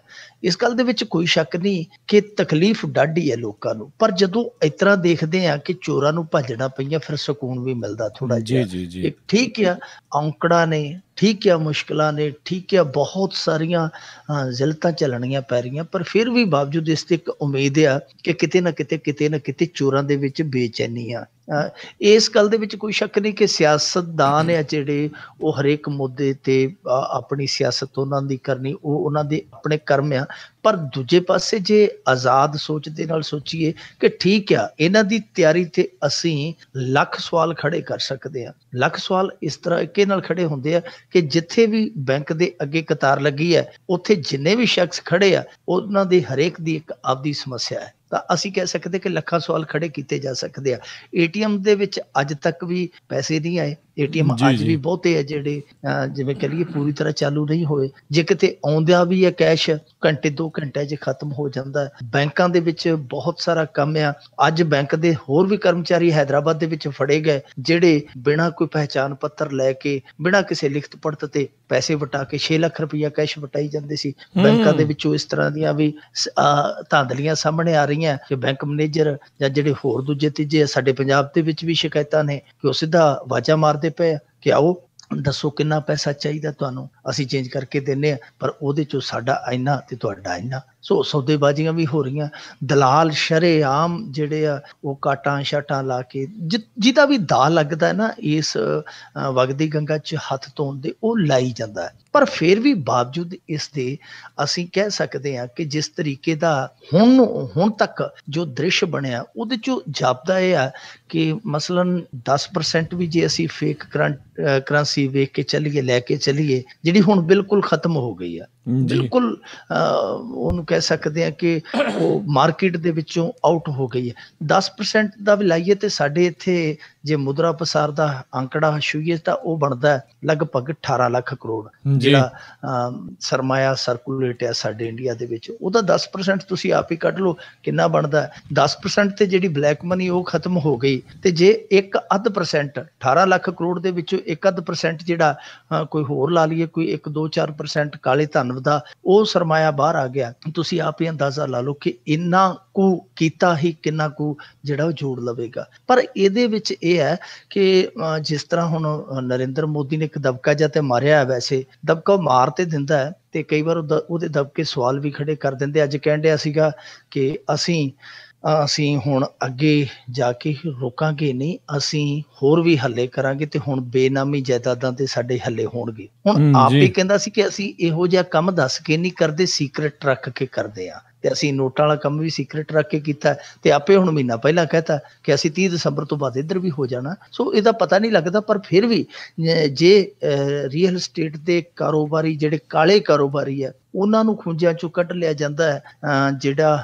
ਇਸ ਗੱਲ ਦੇ ਵਿੱਚ ਕੋਈ ਸ਼ੱਕ ਨਹੀਂ ਕਿ ਤਕਲੀਫ ਡਾਢੀ ਹੈ ਲੋਕ ਲੋਕਾਂ ਨੂੰ ਪਰ ਜਦੋਂ ਇਤਰਾ ਦੇਖਦੇ ਆ ਕਿ ਚੋਰਾਂ ਨੂੰ ਭੱਜਣਾ ਪਈਆ ਫਿਰ ਸਕੂਨ ਵੀ ਮਿਲਦਾ ਥੋੜਾ ਜਿਹਾ ਜੀ ਜੀ ਠੀਕ ਆ ਔਂਕੜਾ ਨੇ ਠੀਕ ਹੈ ਮੁਸ਼ਕਲਾਂ ਨੇ ਠੀਕ ਹੈ ਬਹੁਤ ਸਾਰੀਆਂ ਜ਼ਿਲਤਾਂ ਚੱਲਣੀਆਂ ਪੈ ਰਹੀਆਂ ਪਰ ਫਿਰ ਵੀ ਬਾਵਜੂਦ ਇਸ ਤੇ ਇੱਕ ਉਮੀਦ ਆ ਕਿ ਕਿਤੇ ਨਾ ਕਿਤੇ ਕਿਤੇ ਨਾ ਕਿਤੇ ਚੋਰਾਂ ਦੇ ਵਿੱਚ ਬੇਚੈਨੀ ਆ ਇਸ ਗੱਲ ਦੇ ਵਿੱਚ ਕੋਈ ਸ਼ੱਕ ਨਹੀਂ ਕਿ ਸਿਆਸਤਦਾਨ ਆ ਜਿਹੜੇ ਉਹ ਹਰੇਕ ਮੁੱਦੇ ਤੇ ਆਪਣੀ ਸਿਆਸਤ ਉਹਨਾਂ ਦੀ ਕਰਨੀ ਉਹ ਉਹਨਾਂ ਦੇ ਆਪਣੇ ਕਰਮ ਆ ਪਰ ਦੂਜੇ ਪਾਸੇ ਜੇ ਆਜ਼ਾਦ ਸੋਚ ਦੇ ਨਾਲ ਸੋਚੀਏ ਕਿ ਠੀਕ ਆ ਇਹਨਾਂ ਦੀ ਤਿਆਰੀ ਤੇ ਅਸੀਂ ਲੱਖ ਸਵਾਲ ਖੜੇ ਕਰ ਸਕਦੇ ਆ ਲੱਖ ਸਵਾਲ ਇਸ ਤਰ੍ਹਾਂ ਇੱਕੇ ਨਾਲ ਖੜੇ ਹੁੰਦੇ ਆ ਕਿ ਜਿੱਥੇ ਵੀ ਬੈਂਕ ਦੇ ਅੱਗੇ ਕਤਾਰ ਲੱਗੀ ਹੈ ਉੱਥੇ ਜਿੰਨੇ ਵੀ ਸ਼ਖਸ ਖੜੇ ਆ ਉਹਨਾਂ ਦੇ ਹਰੇਕ ਦੀ ਇੱਕ ਆਪਦੀ ਸਮੱਸਿਆ ਹੈ ਤਾਂ ਅਸੀਂ ਕਹਿ ਸਕਦੇ ਕਿ ਲੱਖਾਂ ਸਵਾਲ ਖੜੇ ਕੀਤੇ ਜਾ ਸਕਦੇ ਆ ਏਟੀਐਮ ਦੇ ਵਿੱਚ ਅੱਜ ਤੱਕ ਵੀ ਪੈਸੇ ਨਹੀਂ ਆਏ ਏਟੀਐਮ ਅੱਜ ਵੀ ਬਹੁਤੇ ਆ ਜਿਹੜੇ ਜਿਵੇਂ ਕਹਿੰਦੇ ਪੂਰੀ ਤਰ੍ਹਾਂ ਚਾਲੂ ਨਹੀਂ ਹੋਏ ਜੇ ਕਿਤੇ ਆਉਂਦਿਆ ਵੀ ਹੈ ਕੈਸ਼ ਘੰਟੇ 2 ਘੰਟੇ 'ਚ ਖਤਮ ਹੋ ਜਾਂਦਾ ਬੈਂਕਾਂ ਦੇ ਵਿੱਚ ਬਹੁਤ ਸਾਰਾ ਕੰਮ ਆ ਅੱਜ ਬੈਂਕ ਦੇ ਹੋਰ ਵੀ ਕਰਮਚਾਰੀ ਹైదరాబాద్ ਦੇ ਵਿੱਚ ਫੜੇ ਗਏ ਜਿਹੜੇ ਬਿਨਾਂ ਕੋਈ ਪਹਿਚਾਨ ਪੱਤਰ ਲੈ ਕੇ ਬਿਨਾਂ ਕਿਸੇ ਲਿਖਤ ਪੜਤ ਤੇ ਪੈਸੇ ਵਟਾ ਕੇ 6 ਲੱਖ ਰੁਪਇਆ ਕੈਸ਼ ਵਟਾਈ ਜਾਂਦੇ ਸੀ ਬੈਂਕਾਂ ਦੇ ਵਿੱਚੋਂ ਇਸ ਤਰ੍ਹਾਂ ਦੀਆਂ ਵੀ ਧਾਂਦਲੀਆਂ ਸਾਹਮਣੇ ਆ ਰਹੀਆਂ ਰਹੀਆਂ ਕਿ ਬੈਂਕ ਮੈਨੇਜਰ ਜਾਂ ਜਿਹੜੇ ਹੋਰ ਦੂਜੇ ਤੀਜੇ ਸਾਡੇ ਪੰਜਾਬ ਦੇ ਵਿੱਚ ਵੀ ਸ਼ਿਕਾਇਤਾਂ ਨੇ ਕਿ ਉਹ ਸਿੱਧਾ ਵਾਜਾ ਮਾਰਦੇ ਪਏ ਕਿ ਆਓ ਦੱਸੋ ਕਿੰਨਾ ਪੈਸਾ ਚਾਹੀਦਾ ਤੁਹਾਨੂੰ ਅਸੀਂ ਚੇਂਜ ਕਰਕੇ ਦਿੰਨੇ ਆ ਪਰ ਉਹਦੇ ਚੋਂ ਸਾਡਾ ਇੰਨਾ ਤੇ ਤੁਹਾਡਾ ਇੰਨਾ ਸੋ ਸੌਦੇਬਾਜ਼ੀਆਂ ਵੀ ਹੋ ਰਹੀਆਂ ਦਲਾਲ ਸ਼ਰੇਆਮ ਜਿਹੜੇ ਆ ਉਹ ਕਾਟਾਂ ਛਟਾਂ ਲਾ ਕੇ ਜਿਹਦਾ ਵੀ ਦਾ ਲੱਗਦਾ ਨਾ ਇਸ ਵਗਦੀ ਗੰਗਾ 'ਚ ਹੱਥ ਧੋਣ ਦੇ ਉਹ ਲਾਈ ਜਾਂਦਾ ਪਰ ਫਿਰ ਵੀ ਬਾਵਜੂਦ ਇਸ ਦੇ ਅਸੀਂ ਕਹਿ ਸਕਦੇ ਹਾਂ ਕਿ ਜਿਸ ਤਰੀਕੇ ਦਾ ਹੁਣ ਹੁਣ ਤੱਕ ਜੋ ਦ੍ਰਿਸ਼ ਬਣਿਆ ਉਹਦੇ 'ਚ ਜਾਪਦਾ ਇਹ ਆ ਕਿ ਮਸਲਨ 10% ਵੀ ਜੇ ਅਸੀਂ ਫੇਕ ਕਰੰਸੀ ਵੇਖ ਕੇ ਚੱਲੀਏ ਲੈ ਕੇ ਚੱਲੀਏ ਜਿਹੜੀ ਹੁਣ ਬਿਲਕੁਲ ਖਤਮ ਹੋ ਗਈ ਆ ਬਿਲਕੁਲ ਉਹਨੂੰ ਕਹਿ ਸਕਦੇ ਆ ਕਿ ਉਹ ਮਾਰਕੀਟ ਦੇ ਵਿੱਚੋਂ ਆਊਟ ਹੋ ਗਈ ਹੈ 10% ਦਾ ਵੀ ਲਾਈਏ ਤੇ ਸਾਡੇ ਇੱਥੇ ਜੇ ਮੁਦਰਾ ਪਸਾਰ ਦਾ ਅੰਕੜਾ ਹਸ਼ੂਏ ਤਾਂ ਉਹ ਬਣਦਾ ਲਗਭਗ 18 ਲੱਖ ਕਰੋੜ ਜਿਹੜਾ ਸਰਮਾਇਆ ਸਰਕੂਲੇਟ ਹੈ ਸਾਡੇ ਇੰਡੀਆ ਦੇ ਵਿੱਚ ਉਹਦਾ 10% ਤੁਸੀਂ ਆਪ ਹੀ ਕੱਢ ਲਓ ਕਿੰਨਾ ਬਣਦਾ 10% ਤੇ ਜਿਹੜੀ ਬਲੈਕ ਮਨੀ ਉਹ ਖਤਮ ਹੋ ਗਈ ਤੇ ਜੇ 1% 18 ਲੱਖ ਕਰੋੜ ਦੇ ਵਿੱਚੋਂ 1% ਜਿਹੜਾ ਕੋਈ ਹੋਰ ਲਾ ਲਈਏ ਕੋਈ 1 2 4% ਕਾਲੇ ਧਨ ਦਾ ਉਹ ਸਰਮਾਇਆ ਬਾਹਰ ਆ ਗਿਆ ਤੁਸੀਂ ਆਪ ਹੀ ਅੰਦਾਜ਼ਾ ਲਾ ਲਓ ਕਿ ਇੰਨਾ ਕੁ ਕੀਤਾ ਹੀ ਕਿੰਨਾ ਕੁ ਜਿਹੜਾ ਉਹ ਜੋੜ ਲਵੇਗਾ ਪਰ ਇਹਦੇ ਵਿੱਚ ਇਹ ਹੈ ਕਿ ਜਿਸ ਤਰ੍ਹਾਂ ਹੁਣ ਨਰਿੰਦਰ ਮੋਦੀ ਨੇ ਇੱਕ ਦਬਕਾ ਜਾਂ ਤੇ ਮਾਰਿਆ ਵੈਸੇ ਦਬਕਾ ਮਾਰ ਤੇ ਦਿੰਦਾ ਤੇ ਕਈ ਵਾਰ ਉਹਦੇ ਦਬਕੇ ਸਵਾਲ ਵੀ ਖੜੇ ਕਰ ਦਿੰਦੇ ਅੱਜ ਕਹਿੰਦੇ ਸੀਗਾ ਕਿ ਅਸੀਂ ਅਸੀਂ ਹੁਣ ਅੱਗੇ ਜਾ ਕੇ ਰੋਕਾਂਗੇ ਨਹੀਂ ਅਸੀਂ ਹੋਰ ਵੀ ਹੱਲੇ ਕਰਾਂਗੇ ਤੇ ਹੁਣ ਬੇਨਾਮੀ ਜਾਇਦਾਦਾਂ ਤੇ ਸਾਡੇ ਹੱਲੇ ਹੋਣਗੇ ਹੁਣ ਆਪ ਵੀ ਕਹਿੰਦਾ ਸੀ ਕਿ ਅਸੀਂ ਇਹੋ ਜਿਹਾ ਕੰਮ ਦੱਸ ਕੇ ਨਹੀਂ ਕਰਦੇ ਸੀਕ੍ਰੇਟ ਰੱਖ ਕੇ ਕਰਦੇ ਆ ਤੇ ਅਸੀਂ ਨੋਟਾਂ ਵਾਲਾ ਕੰਮ ਵੀ ਸੀਕ੍ਰੀਟ ਰੱਖ ਕੇ ਕੀਤਾ ਤੇ ਆਪੇ ਹੁਣ ਮਹੀਨਾ ਪਹਿਲਾਂ ਕਹਿਤਾ ਕਿ ਅਸੀਂ 30 ਦਸੰਬਰ ਤੋਂ ਬਾਅਦ ਇੱਧਰ ਵੀ ਹੋ ਜਾਣਾ ਸੋ ਇਹਦਾ ਪਤਾ ਨਹੀਂ ਲੱਗਦਾ ਪਰ ਫਿਰ ਵੀ ਜੇ ਰੀਅਲ ਸਟੇਟ ਦੇ ਕਾਰੋਬਾਰੀ ਜਿਹੜੇ ਕਾਲੇ ਕਾਰੋਬਾਰੀ ਆ ਉਹਨਾਂ ਨੂੰ ਖੁੰਝਿਆਂ ਚੋਂ ਕੱਢ ਲਿਆ ਜਾਂਦਾ ਹੈ ਜਿਹੜਾ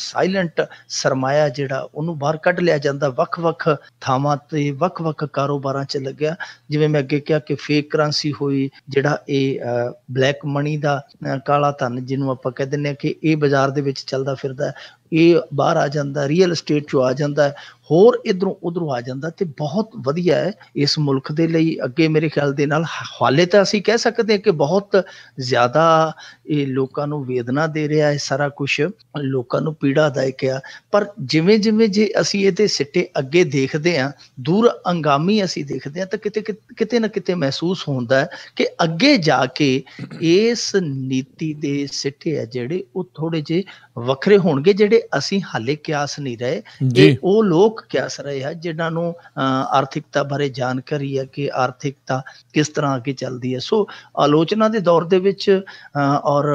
ਸਾਇਲੈਂਟ ਸਰਮਾਇਆ ਜਿਹੜਾ ਉਹਨੂੰ ਬਾਹਰ ਕੱਢ ਲਿਆ ਜਾਂਦਾ ਵੱਖ-ਵੱਖ ਥਾਵਾਂ ਤੇ ਵੱਖ-ਵੱਖ ਕਾਰੋਬਾਰਾਂ 'ਚ ਲੱਗਿਆ ਜਿਵੇਂ ਮੈਂ ਅੱਗੇ ਕਿਹਾ ਕਿ ਫੇਕ ਕਰੰਸੀ ਹੋਈ ਜਿਹੜਾ ਇਹ ਬਲੈਕ ਮਨੀ ਦਾ ਕਾਲਾ ਧਨ ਜਿਹਨੂੰ ਆਪਾਂ ਕਹਿੰਦੇ ਨੇ ਕਿ ਇਹ ਬਾਜ਼ਾਰ ਦੇ ਵਿੱਚ ਚੱਲਦਾ ਫਿਰਦਾ ਇਹ ਬਾਹਰ ਆ ਜਾਂਦਾ ਰੀਅਲ ਏਸਟੇਟ ਚੋਂ ਆ ਜਾਂਦਾ ਹੋਰ ਇਧਰੋਂ ਉਧਰੋਂ ਆ ਜਾਂਦਾ ਤੇ ਬਹੁਤ ਵਧੀਆ ਹੈ ਇਸ ਮੁਲਕ ਦੇ ਲਈ ਅੱਗੇ ਮੇਰੇ ਖਿਆਲ ਦੇ ਨਾਲ ਹਾਲੇ ਤਾਂ ਅਸੀਂ ਕਹਿ ਸਕਦੇ ਹਾਂ ਕਿ ਬਹੁਤ ਜ਼ਿਆਦਾ ਇਹ ਲੋਕਾਂ ਨੂੰ ਵੇਦਨਾ ਦੇ ਰਿਹਾ ਹੈ ਸਾਰਾ ਕੁਝ ਲੋਕਾਂ ਨੂੰ ਪੀੜਾ ਦਾਇਕ ਹੈ ਪਰ ਜਿਵੇਂ ਜਿਵੇਂ ਜੇ ਅਸੀਂ ਇਹਦੇ ਸਿੱਟੇ ਅੱਗੇ ਦੇਖਦੇ ਹਾਂ ਦੂਰ ਅੰਗਾਮੀ ਅਸੀਂ ਦੇਖਦੇ ਹਾਂ ਤਾਂ ਕਿਤੇ ਕਿਤੇ ਨਾ ਕਿਤੇ ਮਹਿਸੂਸ ਹੁੰਦਾ ਹੈ ਕਿ ਅੱਗੇ ਜਾ ਕੇ ਇਸ ਨੀਤੀ ਦੇ ਸਿੱਟੇ ਆ ਜਿਹੜੇ ਉਹ ਥੋੜੇ ਜੇ ਵੱਖਰੇ ਹੋਣਗੇ ਜਿਹੜੇ ਜਿਹੜੇ ਅਸੀਂ ਹਾਲੇ ਕਿਆਸ ਨਹੀਂ ਰਹੇ ਇਹ ਉਹ ਲੋਕ ਕਿਆਸ ਰਹੇ ਆ ਜਿਨ੍ਹਾਂ ਨੂੰ ਆਰਥਿਕਤਾ ਬਾਰੇ ਜਾਣਕਾਰੀ ਹੈ ਕਿ ਆਰਥਿਕਤਾ ਕਿਸ ਤਰ੍ਹਾਂ ਅੱਗੇ ਚੱਲਦੀ ਹੈ ਸੋ ਆਲੋਚਨਾ ਦੇ ਦੌਰ ਦੇ ਵਿੱਚ ਔਰ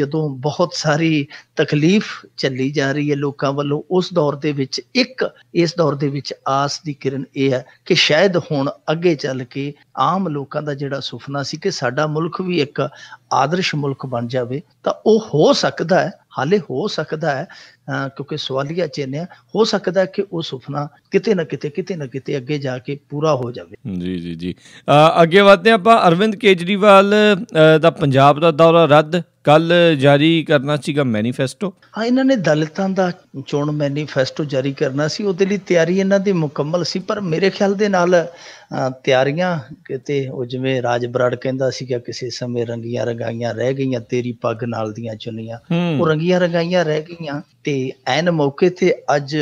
ਜਦੋਂ ਬਹੁਤ ਸਾਰੀ ਤਕਲੀਫ ਚੱਲੀ ਜਾ ਰਹੀ ਹੈ ਲੋਕਾਂ ਵੱਲੋਂ ਉਸ ਦੌਰ ਦੇ ਵਿੱਚ ਇੱਕ ਇਸ ਦੌਰ ਦੇ ਵਿੱਚ ਆਸ ਦੀ ਕਿਰਨ ਇਹ ਹੈ ਕਿ ਸ਼ਾਇਦ ਹੁਣ ਅੱਗੇ ਚੱਲ ਕੇ ਆਮ ਲੋਕਾਂ ਦਾ ਜਿਹੜਾ ਸੁਪਨਾ ਸੀ ਕਿ ਸਾਡਾ ਮੁਲਕ ਵੀ ਇੱਕ ਆਦਰਸ਼ ਮੁਲਕ ਬਣ ਜਾਵੇ ਤਾਂ ਉਹ ਹੋ ਸਕਦਾ ਹੈ ਹਾਲੇ ਹੋ ਸਕਦਾ ਹੈ ਕਿਉਂਕਿ ਸਵਾਲੀਆ ਚਿੰਨ੍ਹ ਹੋ ਸਕਦਾ ਕਿ ਉਹ ਸੁਪਨਾ ਕਿਤੇ ਨਾ ਕਿਤੇ ਕਿਤੇ ਨਾ ਕਿਤੇ ਅੱਗੇ ਜਾ ਕੇ ਪੂਰਾ ਹੋ ਜਾਵੇ ਜੀ ਜੀ ਜੀ ਅੱਗੇ ਵਧਦੇ ਆਪਾਂ ਅਰਵਿੰਦ ਕੇਜਰੀਵਾਲ ਦਾ ਪੰਜਾਬ ਦਾ ਦੌਰਾ ਰੱਦ ਕੱਲ ਜਾਰੀ ਕਰਨਾ ਸੀਗਾ ਮੈਨੀਫੈਸਟੋ ਹਾਂ ਇਹਨਾਂ ਨੇ ਦਲਿਤਾਂ ਦਾ ਚੋਣ ਮੈਨੀਫੈਸਟੋ ਜਾਰੀ ਕਰਨਾ ਸੀ ਉਹਦੇ ਲਈ ਤਿਆਰੀ ਇਹਨਾਂ ਦੀ ਮੁਕੰਮਲ ਸੀ ਪਰ ਮੇਰੇ ਖਿਆਲ ਦੇ ਨਾਲ ਤਿਆਰੀਆਂ ਕਿਤੇ ਉਹ ਜਿਵੇਂ ਰਾਜ ਬਰਾੜ ਕਹਿੰਦਾ ਸੀ ਕਿ ਕਿਸੇ ਸਮੇਂ ਰੰਗੀਆਂ ਰਗਾਈਆਂ ਰਹਿ ਗਈਆਂ ਤੇਰੀ ਪੱਗ ਨਾਲ ਦੀਆਂ ਚੁੰਨੀਆਂ ਉਹ ਰੰਗੀਆਂ ਰਗਾਈਆਂ ਰਹਿ ਗਈਆਂ ਤੇ ਤੇ ਐਨ ਮੌਕੇ ਤੇ ਅੱਜ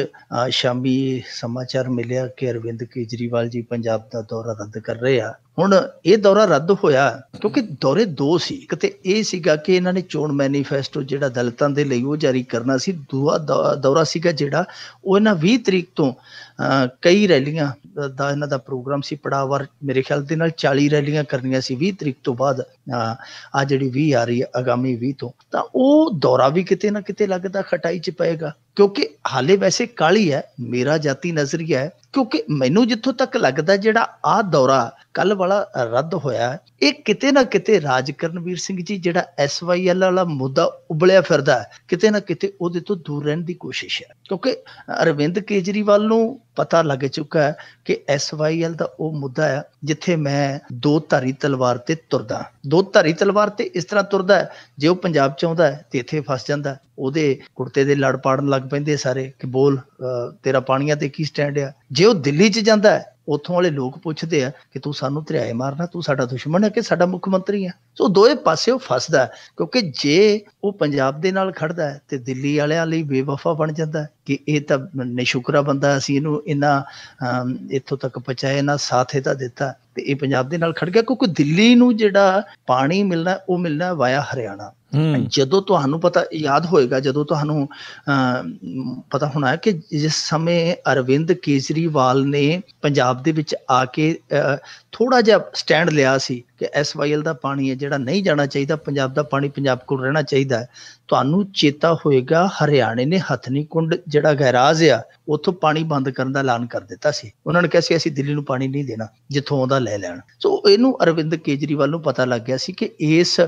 ਸ਼ਾਮੀ ਸਮਾਚਾਰ ਮਿਲਿਆ ਕਿ ਅਰਵਿੰਦ ਕੇਜਰੀਵਾਲ ਜੀ ਪੰਜਾਬ ਦਾ ਦੌਰਾ ਰੱਦ ਕਰ ਰਹੇ ਆ ਹੁਣ ਇਹ ਦੌਰਾ ਰੱਦ ਹੋਇਆ ਕਿਉਂਕਿ ਦੌਰੇ ਦੋ ਸੀ ਕਿਤੇ ਇਹ ਸੀਗਾ ਕਿ ਇਹਨਾਂ ਨੇ ਚੋਣ ਮੈਨੀਫੈਸਟੋ ਜਿਹੜਾ ਦਲਤਾਂ ਦੇ ਲਈ ਉਹ ਜਾਰੀ ਕਰਨਾ ਸੀ ਦੂਆ ਦੌਰਾ ਸੀਗਾ ਜਿਹੜਾ ਉਹ ਇਹਨਾਂ 20 ਤਰੀਕ ਤੋਂ ਕਈ ਰੈਲੀਆਂ ਦਾ ਇਹਨਾਂ ਦਾ ਪ੍ਰੋਗਰਾਮ ਸੀ ਪੜਾਵਰ ਮੇਰੇ ਖਿਆਲ ਦੇ ਨਾਲ 40 ਰੈਲੀਆਂ ਕਰਨੀਆਂ ਸੀ 20 ਤਰੀਕ ਤੋਂ ਬਾਅਦ ਆ ਜਿਹੜੀ 20 ਆ ਰਹੀ ਹੈ ਆਗਾਮੀ 20 ਤੋਂ ਤਾਂ ਉਹ ਦੌਰਾ ਵੀ ਕਿਤੇ ਨਾ ਕਿਤੇ ਲੱਗਦਾ ਖਟਾਈ 'ਚ ਪਏਗਾ ਕਿਉਂਕਿ ਹਾਲੇ ਵੈਸੇ ਕਾਲੀ ਹੈ ਮੇਰਾ ਜਾਤੀ ਨਜ਼ਰੀਆ ਹੈ ਕਿਉਂਕਿ ਮੈਨੂੰ ਜਿੱਥੋਂ ਤੱਕ ਲੱਗਦਾ ਜਿਹੜਾ ਆ ਦੌਰਾ ਕੱਲ ਵਾਲਾ ਰੱਦ ਹੋਇਆ ਇਹ ਕਿਤੇ ਨਾ ਕਿਤੇ ਰਾਜਕਰਨਵੀਰ ਸਿੰਘ ਜੀ ਜਿਹੜਾ ਐਸਵਾਈਐਲ ਵਾਲਾ ਮੁੱਦਾ ਉਬਲਿਆ ਫਿਰਦਾ ਕਿਤੇ ਨਾ ਕਿਤੇ ਉਹਦੇ ਤੋਂ ਦੂਰ ਰਹਿਣ ਦੀ ਕੋਸ਼ਿਸ਼ ਹੈ ਕਿਉਂਕਿ ਅਰਵਿੰਦ ਕੇਜਰੀਵਾਲ ਨੂੰ ਪਤਾ ਲੱਗ ਚੁੱਕਾ ਹੈ ਕਿ ਐਸਵਾਈਐਲ ਦਾ ਉਹ ਮੁੱਦਾ ਹੈ ਜਿੱਥੇ ਮੈਂ ਦੋ ਧਾਰੀ ਤਲਵਾਰ ਤੇ ਤੁਰਦਾ ਦੋ ਧਾਰੀ ਤਲਵਾਰ ਤੇ ਇਸ ਤਰ੍ਹਾਂ ਤੁਰਦਾ ਹੈ ਜੇ ਉਹ ਪੰਜਾਬ ਚ ਆਉਂਦਾ ਹੈ ਤੇ ਇੱਥੇ ਫਸ ਜਾਂਦਾ ਉਹਦੇ ਕੁੜਤੇ ਦੇ ਲੜ ਪਾੜਨ ਲੱਗ ਪੈਂਦੇ ਸਾਰੇ ਕਿ ਬੋਲ ਤੇਰਾ ਪਾਣੀਆਂ ਤੇ ਕੀ ਸਟੈਂਡ ਆ ਜੇ ਉਹ ਦਿੱਲੀ 'ਚ ਜਾਂਦਾ ਹੈ ਉੱਥੋਂ ਵਾਲੇ ਲੋਕ ਪੁੱਛਦੇ ਆ ਕਿ ਤੂੰ ਸਾਨੂੰ ਧਰਿਆਏ ਮਾਰਨਾ ਤੂੰ ਸਾਡਾ ਦੁਸ਼ਮਣ ਹੈ ਕਿ ਸਾਡਾ ਮੁੱਖ ਮੰਤਰੀ ਹੈ ਸੋ ਦੋਏ ਪਾਸੇ ਉਹ ਫਸਦਾ ਕਿਉਂਕਿ ਜੇ ਉਹ ਪੰਜਾਬ ਦੇ ਨਾਲ ਖੜਦਾ ਹੈ ਤੇ ਦਿੱਲੀ ਵਾਲਿਆਂ ਲਈ ਬੇਵਫਾ ਬਣ ਜਾਂਦਾ ਕਿ ਇਹ ਤਾਂ ਨਿਸ਼ੁਕਰਾ ਬੰਦਾ ਅਸੀਂ ਇਹਨੂੰ ਇੰਨਾ ਇੱਥੋਂ ਤੱਕ ਪਹੁੰਚਾਇਆ ਇਹਨਾਂ ਸਾਥ ਇਹਦਾ ਦਿੱਤਾ ਤੇ ਇਹ ਪੰਜਾਬ ਦੇ ਨਾਲ ਖੜ ਗਿਆ ਕਿਉਂਕਿ ਦਿੱਲੀ ਨੂੰ ਜਿਹੜਾ ਪਾਣੀ ਮਿਲਣਾ ਉਹ ਮਿਲਣਾ ਵਾਇਆ ਹਰਿਆਣਾ ਜਦੋਂ ਤੁਹਾਨੂੰ ਪਤਾ ਯਾਦ ਹੋਏਗਾ ਜਦੋਂ ਤੁਹਾਨੂੰ ਪਤਾ ਹੋਣਾ ਕਿ ਜਿਸ ਸਮੇਂ ਅਰਵਿੰਦ ਕੇਜਰੀਵਾਲ ਨੇ ਪੰਜਾਬ ਦੇ ਵਿੱਚ ਆ ਕੇ ਥੋੜਾ ਜਿਹਾ ਸਟੈਂਡ ਲਿਆ ਸੀ ਕਿ ਐਸਵਾਈਐਲ ਦਾ ਪਾਣੀ ਹੈ ਜਿਹੜਾ ਨਹੀਂ ਜਾਣਾ ਚਾਹੀਦਾ ਪੰਜਾਬ ਦਾ ਪਾਣੀ ਪੰਜਾਬ ਕੋਲ ਰਹਿਣਾ ਚਾਹੀਦਾ ਤੁਹਾਨੂੰ ਚੇਤਾ ਹੋਏਗਾ ਹਰਿਆਣੇ ਨੇ ਹਥਨੀ ਕੁੰਡ ਜਿਹੜਾ ਗੈਰਾਜ ਆ ਉੱਥੋਂ ਪਾਣੀ ਬੰਦ ਕਰਨ ਦਾ ਐਲਾਨ ਕਰ ਦਿੱਤਾ ਸੀ ਉਹਨਾਂ ਨੇ ਕਿਹਾ ਸੀ ਅਸੀਂ ਦਿੱਲੀ ਨੂੰ ਪਾਣੀ ਨਹੀਂ ਦੇਣਾ ਜਿੱਥੋਂ ਆਉਂਦਾ ਲੈ ਲੈਣ ਸੋ ਇਹਨੂੰ ਅਰਵਿੰਦ ਕੇਜਰੀਵਾਲ ਨੂੰ ਪਤਾ ਲੱਗ ਗਿਆ ਸੀ ਕਿ ਇਸ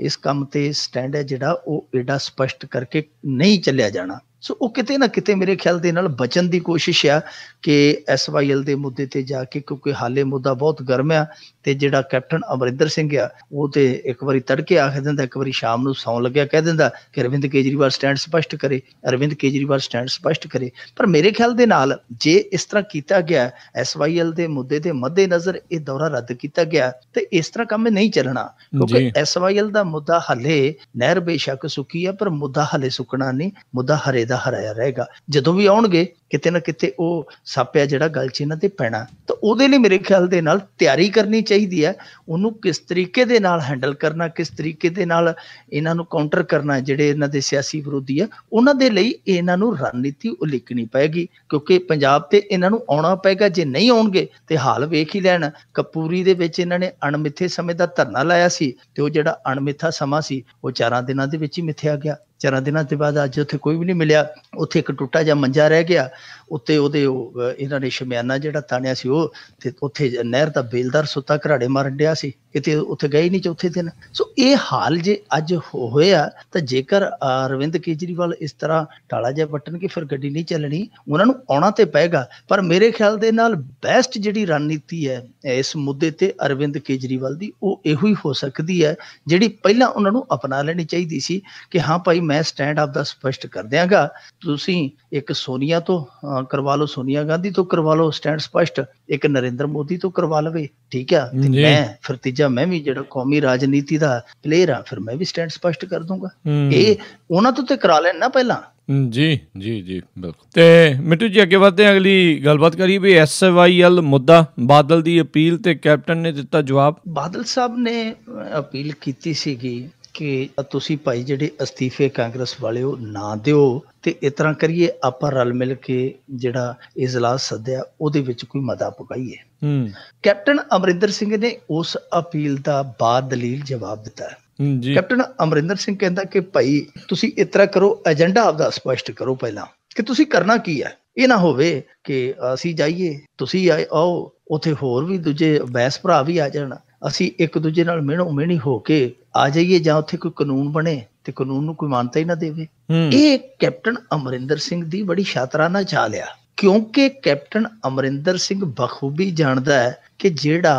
ਇਸ ਕੰਮ ਤੇ ਸਟੈਂਡ ਹੈ ਜਿਹੜਾ ਉਹ ਐਡਾ ਸਪਸ਼ਟ ਕਰਕੇ ਨਹੀਂ ਚੱਲਿਆ ਜਾਣਾ ਸੋ ਉਹ ਕਿਤੇ ਨਾ ਕਿਤੇ ਮੇਰੇ ਖਿਆਲ ਦੇ ਨਾਲ ਬਚਣ ਦੀ ਕੋਸ਼ਿਸ਼ ਆ ਕਿ ਐਸਵਾਈਐਲ ਦੇ ਮੁੱਦੇ ਤੇ ਜਾ ਕੇ ਕਿਉਂਕਿ ਹਾਲੇ ਮੁੱਦਾ ਬਹੁਤ ਗਰਮ ਆ ਤੇ ਜਿਹੜਾ ਕੈਪਟਨ ਅਮਰਿੰਦਰ ਸਿੰਘ ਆ ਉਹ ਤੇ ਇੱਕ ਵਾਰੀ ਤੜਕੇ ਆਖ ਦਿੰਦਾ ਇੱਕ ਵਾਰੀ ਸ਼ਾਮ ਨੂੰ ਸੌਂ ਲੱਗਿਆ ਕਹਿ ਦਿੰਦਾ ਕਿ ਅਰਵਿੰਦ ਕੇਜਰੀਵਾਲ ਸਟੈਂਡ ਸਪਸ਼ਟ ਕਰੇ ਅਰਵਿੰਦ ਕੇਜਰੀਵਾਲ ਸਟੈਂਡ ਸਪਸ਼ਟ ਕਰੇ ਪਰ ਮੇਰੇ ਖਿਆਲ ਦੇ ਨਾਲ ਜੇ ਇਸ ਤਰ੍ਹਾਂ ਕੀਤਾ ਗਿਆ ਐਸਵਾਈਐਲ ਦੇ ਮੁੱਦੇ ਦੇ ਮੱਦੇ ਨਜ਼ਰ ਇਹ ਦੌਰਾ ਰੱਦ ਕੀਤਾ ਗਿਆ ਤੇ ਇਸ ਤਰ੍ਹਾਂ ਕੰਮ ਨਹੀਂ ਚੱਲਣਾ ਕਿਉਂਕਿ ਐਸਵਾਈਐਲ ਦਾ ਮੁੱਦਾ ਹਲੇ ਨਹਿਰ ਬੇਸ਼ੱਕ ਸੁੱਕੀ ਆ ਪਰ ਮੁੱਦਾ ਹਲੇ ਸੁੱਕਣਾ ਨਹੀਂ ਮੁੱਦਾ ਹਰੇ ਦਾ ਹਰਾਇਆ ਰਹੇਗਾ ਜਦੋਂ ਵੀ ਆਉਣਗੇ ਕਿਤੇ ਨਾ ਕਿਤੇ ਉਹ ਸਾਪਿਆ ਜਿਹੜਾ ਗੱਲ 'ਚ ਇਹਨਾਂ ਤੇ ਪੈਣਾ ਤਾਂ ਉਹਦੇ ਲਈ ਮੇਰੇ ਖਿਆਲ ਦੇ ਨਾਲ ਤਿਆਰੀ ਕਰਨੀ ਚਾਹੀਦੀ ਹੈ ਉਹਨੂੰ ਕਿਸ ਤਰੀਕੇ ਦੇ ਨਾਲ ਹੈਂਡਲ ਕਰਨਾ ਕਿਸ ਤਰੀਕੇ ਦੇ ਨਾਲ ਇਹਨਾਂ ਨੂੰ ਕਾਊਂਟਰ ਕਰਨਾ ਜਿਹੜੇ ਇਹਨਾਂ ਦੇ ਸਿਆਸੀ ਵਿਰੋਧੀ ਆ ਉਹਨਾਂ ਦੇ ਲਈ ਇਹਨਾਂ ਨੂੰ ਰਣਨੀਤੀ ਉਲੀਕਣੀ ਪਏਗੀ ਕਿਉਂਕਿ ਪੰਜਾਬ ਤੇ ਇਹਨਾਂ ਨੂੰ ਆਉਣਾ ਪਏਗਾ ਜੇ ਨਹੀਂ ਆਉਣਗੇ ਤੇ ਹਾਲ ਵੇਖ ਹੀ ਲੈਣ ਕਪੂਰੀ ਦੇ ਵਿੱਚ ਇਹਨਾਂ ਨੇ ਅਣਮਿੱਥੇ ਸਮੇਂ ਦਾ ਧਰਨਾ ਲਾਇਆ ਸੀ ਤੇ ਉਹ ਜਿਹੜਾ ਅਣਮਿੱਥਾ ਸਮਾਂ ਸੀ ਉਹ 4 ਦਿਨਾਂ ਦੇ ਵਿੱਚ ਹੀ ਮਿੱਥਿਆ ਗਿਆ ਚਾਰਾਂ ਦਿਨਾਂ ਤੋਂ ਬਾਅਦ ਅੱਜ ਉੱਥੇ ਕੋਈ ਵੀ ਨਹੀਂ ਮਿਲਿਆ ਉੱਥੇ ਇੱਕ ਟੁੱਟਾ ਜਿਹਾ ਮੰਜਾ ਰਹਿ ਗਿਆ ਉੱਤੇ ਉਹਦੇ ਇਹਨਾਂ ਨੇ ਸ਼ਮਿਆਨਾ ਜਿਹੜਾ ਤਾਣਿਆ ਸੀ ਉਹ ਤੇ ਉੱਥੇ ਨਹਿਰ ਦਾ ਬੇਲਦਾਰ ਸੁੱਤਾ ਘਰਾੜੇ ਮਾਰਨ ਡਿਆ ਸੀ ਕਿਤੇ ਉੱਥੇ ਗਏ ਨਹੀਂ ਚੌਥੇ ਦਿਨ ਸੋ ਇਹ ਹਾਲ ਜੇ ਅੱਜ ਹੋਇਆ ਤਾਂ ਜੇਕਰ ਅਰਵਿੰਦ ਕੇਜਰੀਵਾਲ ਇਸ ਤਰ੍ਹਾਂ ਟਾਲਾ ਜਿਹਾ ਬਟਨ ਕਿ ਫਿਰ ਗੱਡੀ ਨਹੀਂ ਚੱਲਣੀ ਉਹਨਾਂ ਨੂੰ ਆਉਣਾ ਤੇ ਪਏਗਾ ਪਰ ਮੇਰੇ ਖਿਆਲ ਦੇ ਨਾਲ ਬੈਸਟ ਜਿਹੜੀ ਰਣਨੀਤੀ ਹੈ ਇਸ ਮੁੱਦੇ ਤੇ ਅਰਵਿੰਦ ਕੇਜਰੀਵਾਲ ਦੀ ਉਹ ਇਹੋ ਹੀ ਹੋ ਸਕਦੀ ਹੈ ਜਿਹੜੀ ਪਹਿਲਾਂ ਉਹਨਾਂ ਨੂੰ ਅਪਣਾ ਲੈਣੀ ਚਾਹੀਦੀ ਸੀ ਕਿ ਹਾਂ ਭਾਈ ਮੈਂ ਸਟੈਂਡ ਆਪ ਦਾ ਸਪਸ਼ਟ ਕਰ ਦਿਆਂਗਾ ਤੁਸੀਂ ਇੱਕ ਸੋਨੀਆ ਤੋਂ ਕਰਵਾ ਲਓ ਸੋਨੀਆ ਗਾਂਧੀ ਤੋਂ ਕਰਵਾ ਲਓ ਸਟੈਂਡ ਸਪਸ਼ਟ ਇੱਕ ਨਰਿੰਦਰ ਮੋਦੀ ਤੋਂ ਕਰਵਾ ਲਵੇ ਠੀਕ ਆ ਤੇ ਮੈਂ ਫਿਰ ਤੀਜਾ ਮੈਂ ਵੀ ਜਿਹੜਾ ਕੌਮੀ ਰਾਜਨੀਤੀ ਦਾ ਪਲੇਅਰ ਆ ਫਿਰ ਮੈਂ ਵੀ ਸਟੈਂਡ ਸਪਸ਼ਟ ਕਰ ਦੂੰਗਾ ਇਹ ਉਹਨਾਂ ਤੋਂ ਤੇ ਕਰਾ ਲੈਣ ਨਾ ਪਹਿਲਾਂ ਜੀ ਜੀ ਜੀ ਬਿਲਕੁਲ ਤੇ ਮਿੱਟੂ ਜੀ ਅੱਗੇ ਵਧਦੇ ਅਗਲੀ ਗੱਲਬਾਤ ਕਰੀ ਵੀ ਐਸਵਾਈਐਲ ਮੁੱਦਾ ਬਾਦਲ ਦੀ ਅਪੀਲ ਤੇ ਕੈਪਟਨ ਨੇ ਦਿੱਤਾ ਜਵਾਬ ਬਾਦਲ ਸਾਹਿਬ ਨੇ ਅਪੀਲ ਕੀਤੀ ਸੀਗੀ ਕਿ ਤੁਸੀਂ ਭਾਈ ਜਿਹੜੇ ਅਸਤੀਫੇ ਕਾਂਗਰਸ ਵਾਲਿਓ ਨਾ ਦਿਓ ਤੇ ਇਸ ਤਰ੍ਹਾਂ ਕਰੀਏ ਆਪਾਂ ਰਲ ਮਿਲ ਕੇ ਜਿਹੜਾ ਇਜਲਾਸ ਸੱਦਿਆ ਉਹਦੇ ਵਿੱਚ ਕੋਈ ਮਤਾ ਪਕਾਈਏ ਹੂੰ ਕੈਪਟਨ ਅਮਰਿੰਦਰ ਸਿੰਘ ਨੇ ਉਸ ਅਪੀਲ ਦਾ ਬਾਦ ਦਲੀਲ ਜਵਾਬ ਦਿੱਤਾ ਜੀ ਕੈਪਟਨ ਅਮਰਿੰਦਰ ਸਿੰਘ ਕਹਿੰਦਾ ਕਿ ਭਾਈ ਤੁਸੀਂ ਇਸ ਤਰ੍ਹਾਂ ਕਰੋ ਏਜੰਡਾ ਆਪਦਾ ਸਪਸ਼ਟ ਕਰੋ ਪਹਿਲਾਂ ਕਿ ਤੁਸੀਂ ਕਰਨਾ ਕੀ ਹੈ ਇਹ ਨਾ ਹੋਵੇ ਕਿ ਅਸੀਂ ਜਾਈਏ ਤੁਸੀਂ ਆਓ ਉਥੇ ਹੋਰ ਵੀ ਦੂਜੇ ਬੈਸ ਭਰਾ ਵੀ ਆ ਜਾਣ ਅਸੀਂ ਇੱਕ ਦੂਜੇ ਨਾਲ ਮਿਹਣੋ ਮਿਹਣੀ ਹੋ ਕੇ ਆ ਜਾਈਏ ਜਾਂ ਉੱਥੇ ਕੋਈ ਕਾਨੂੰਨ ਬਣੇ ਤੇ ਕਾਨੂੰਨ ਨੂੰ ਕੋਈ ਮੰਨਤਾ ਹੀ ਨਾ ਦੇਵੇ ਇਹ ਕੈਪਟਨ ਅਮਰਿੰਦਰ ਸਿੰਘ ਦੀ ਬੜੀ ਸ਼ਾਤਰਾਨਾ ਚਾਲ ਲਿਆ ਕਿਉਂਕਿ ਕੈਪਟਨ ਅਮਰਿੰਦਰ ਸਿੰਘ ਬਖੂਬੀ ਜਾਣਦਾ ਹੈ ਕਿ ਜਿਹੜਾ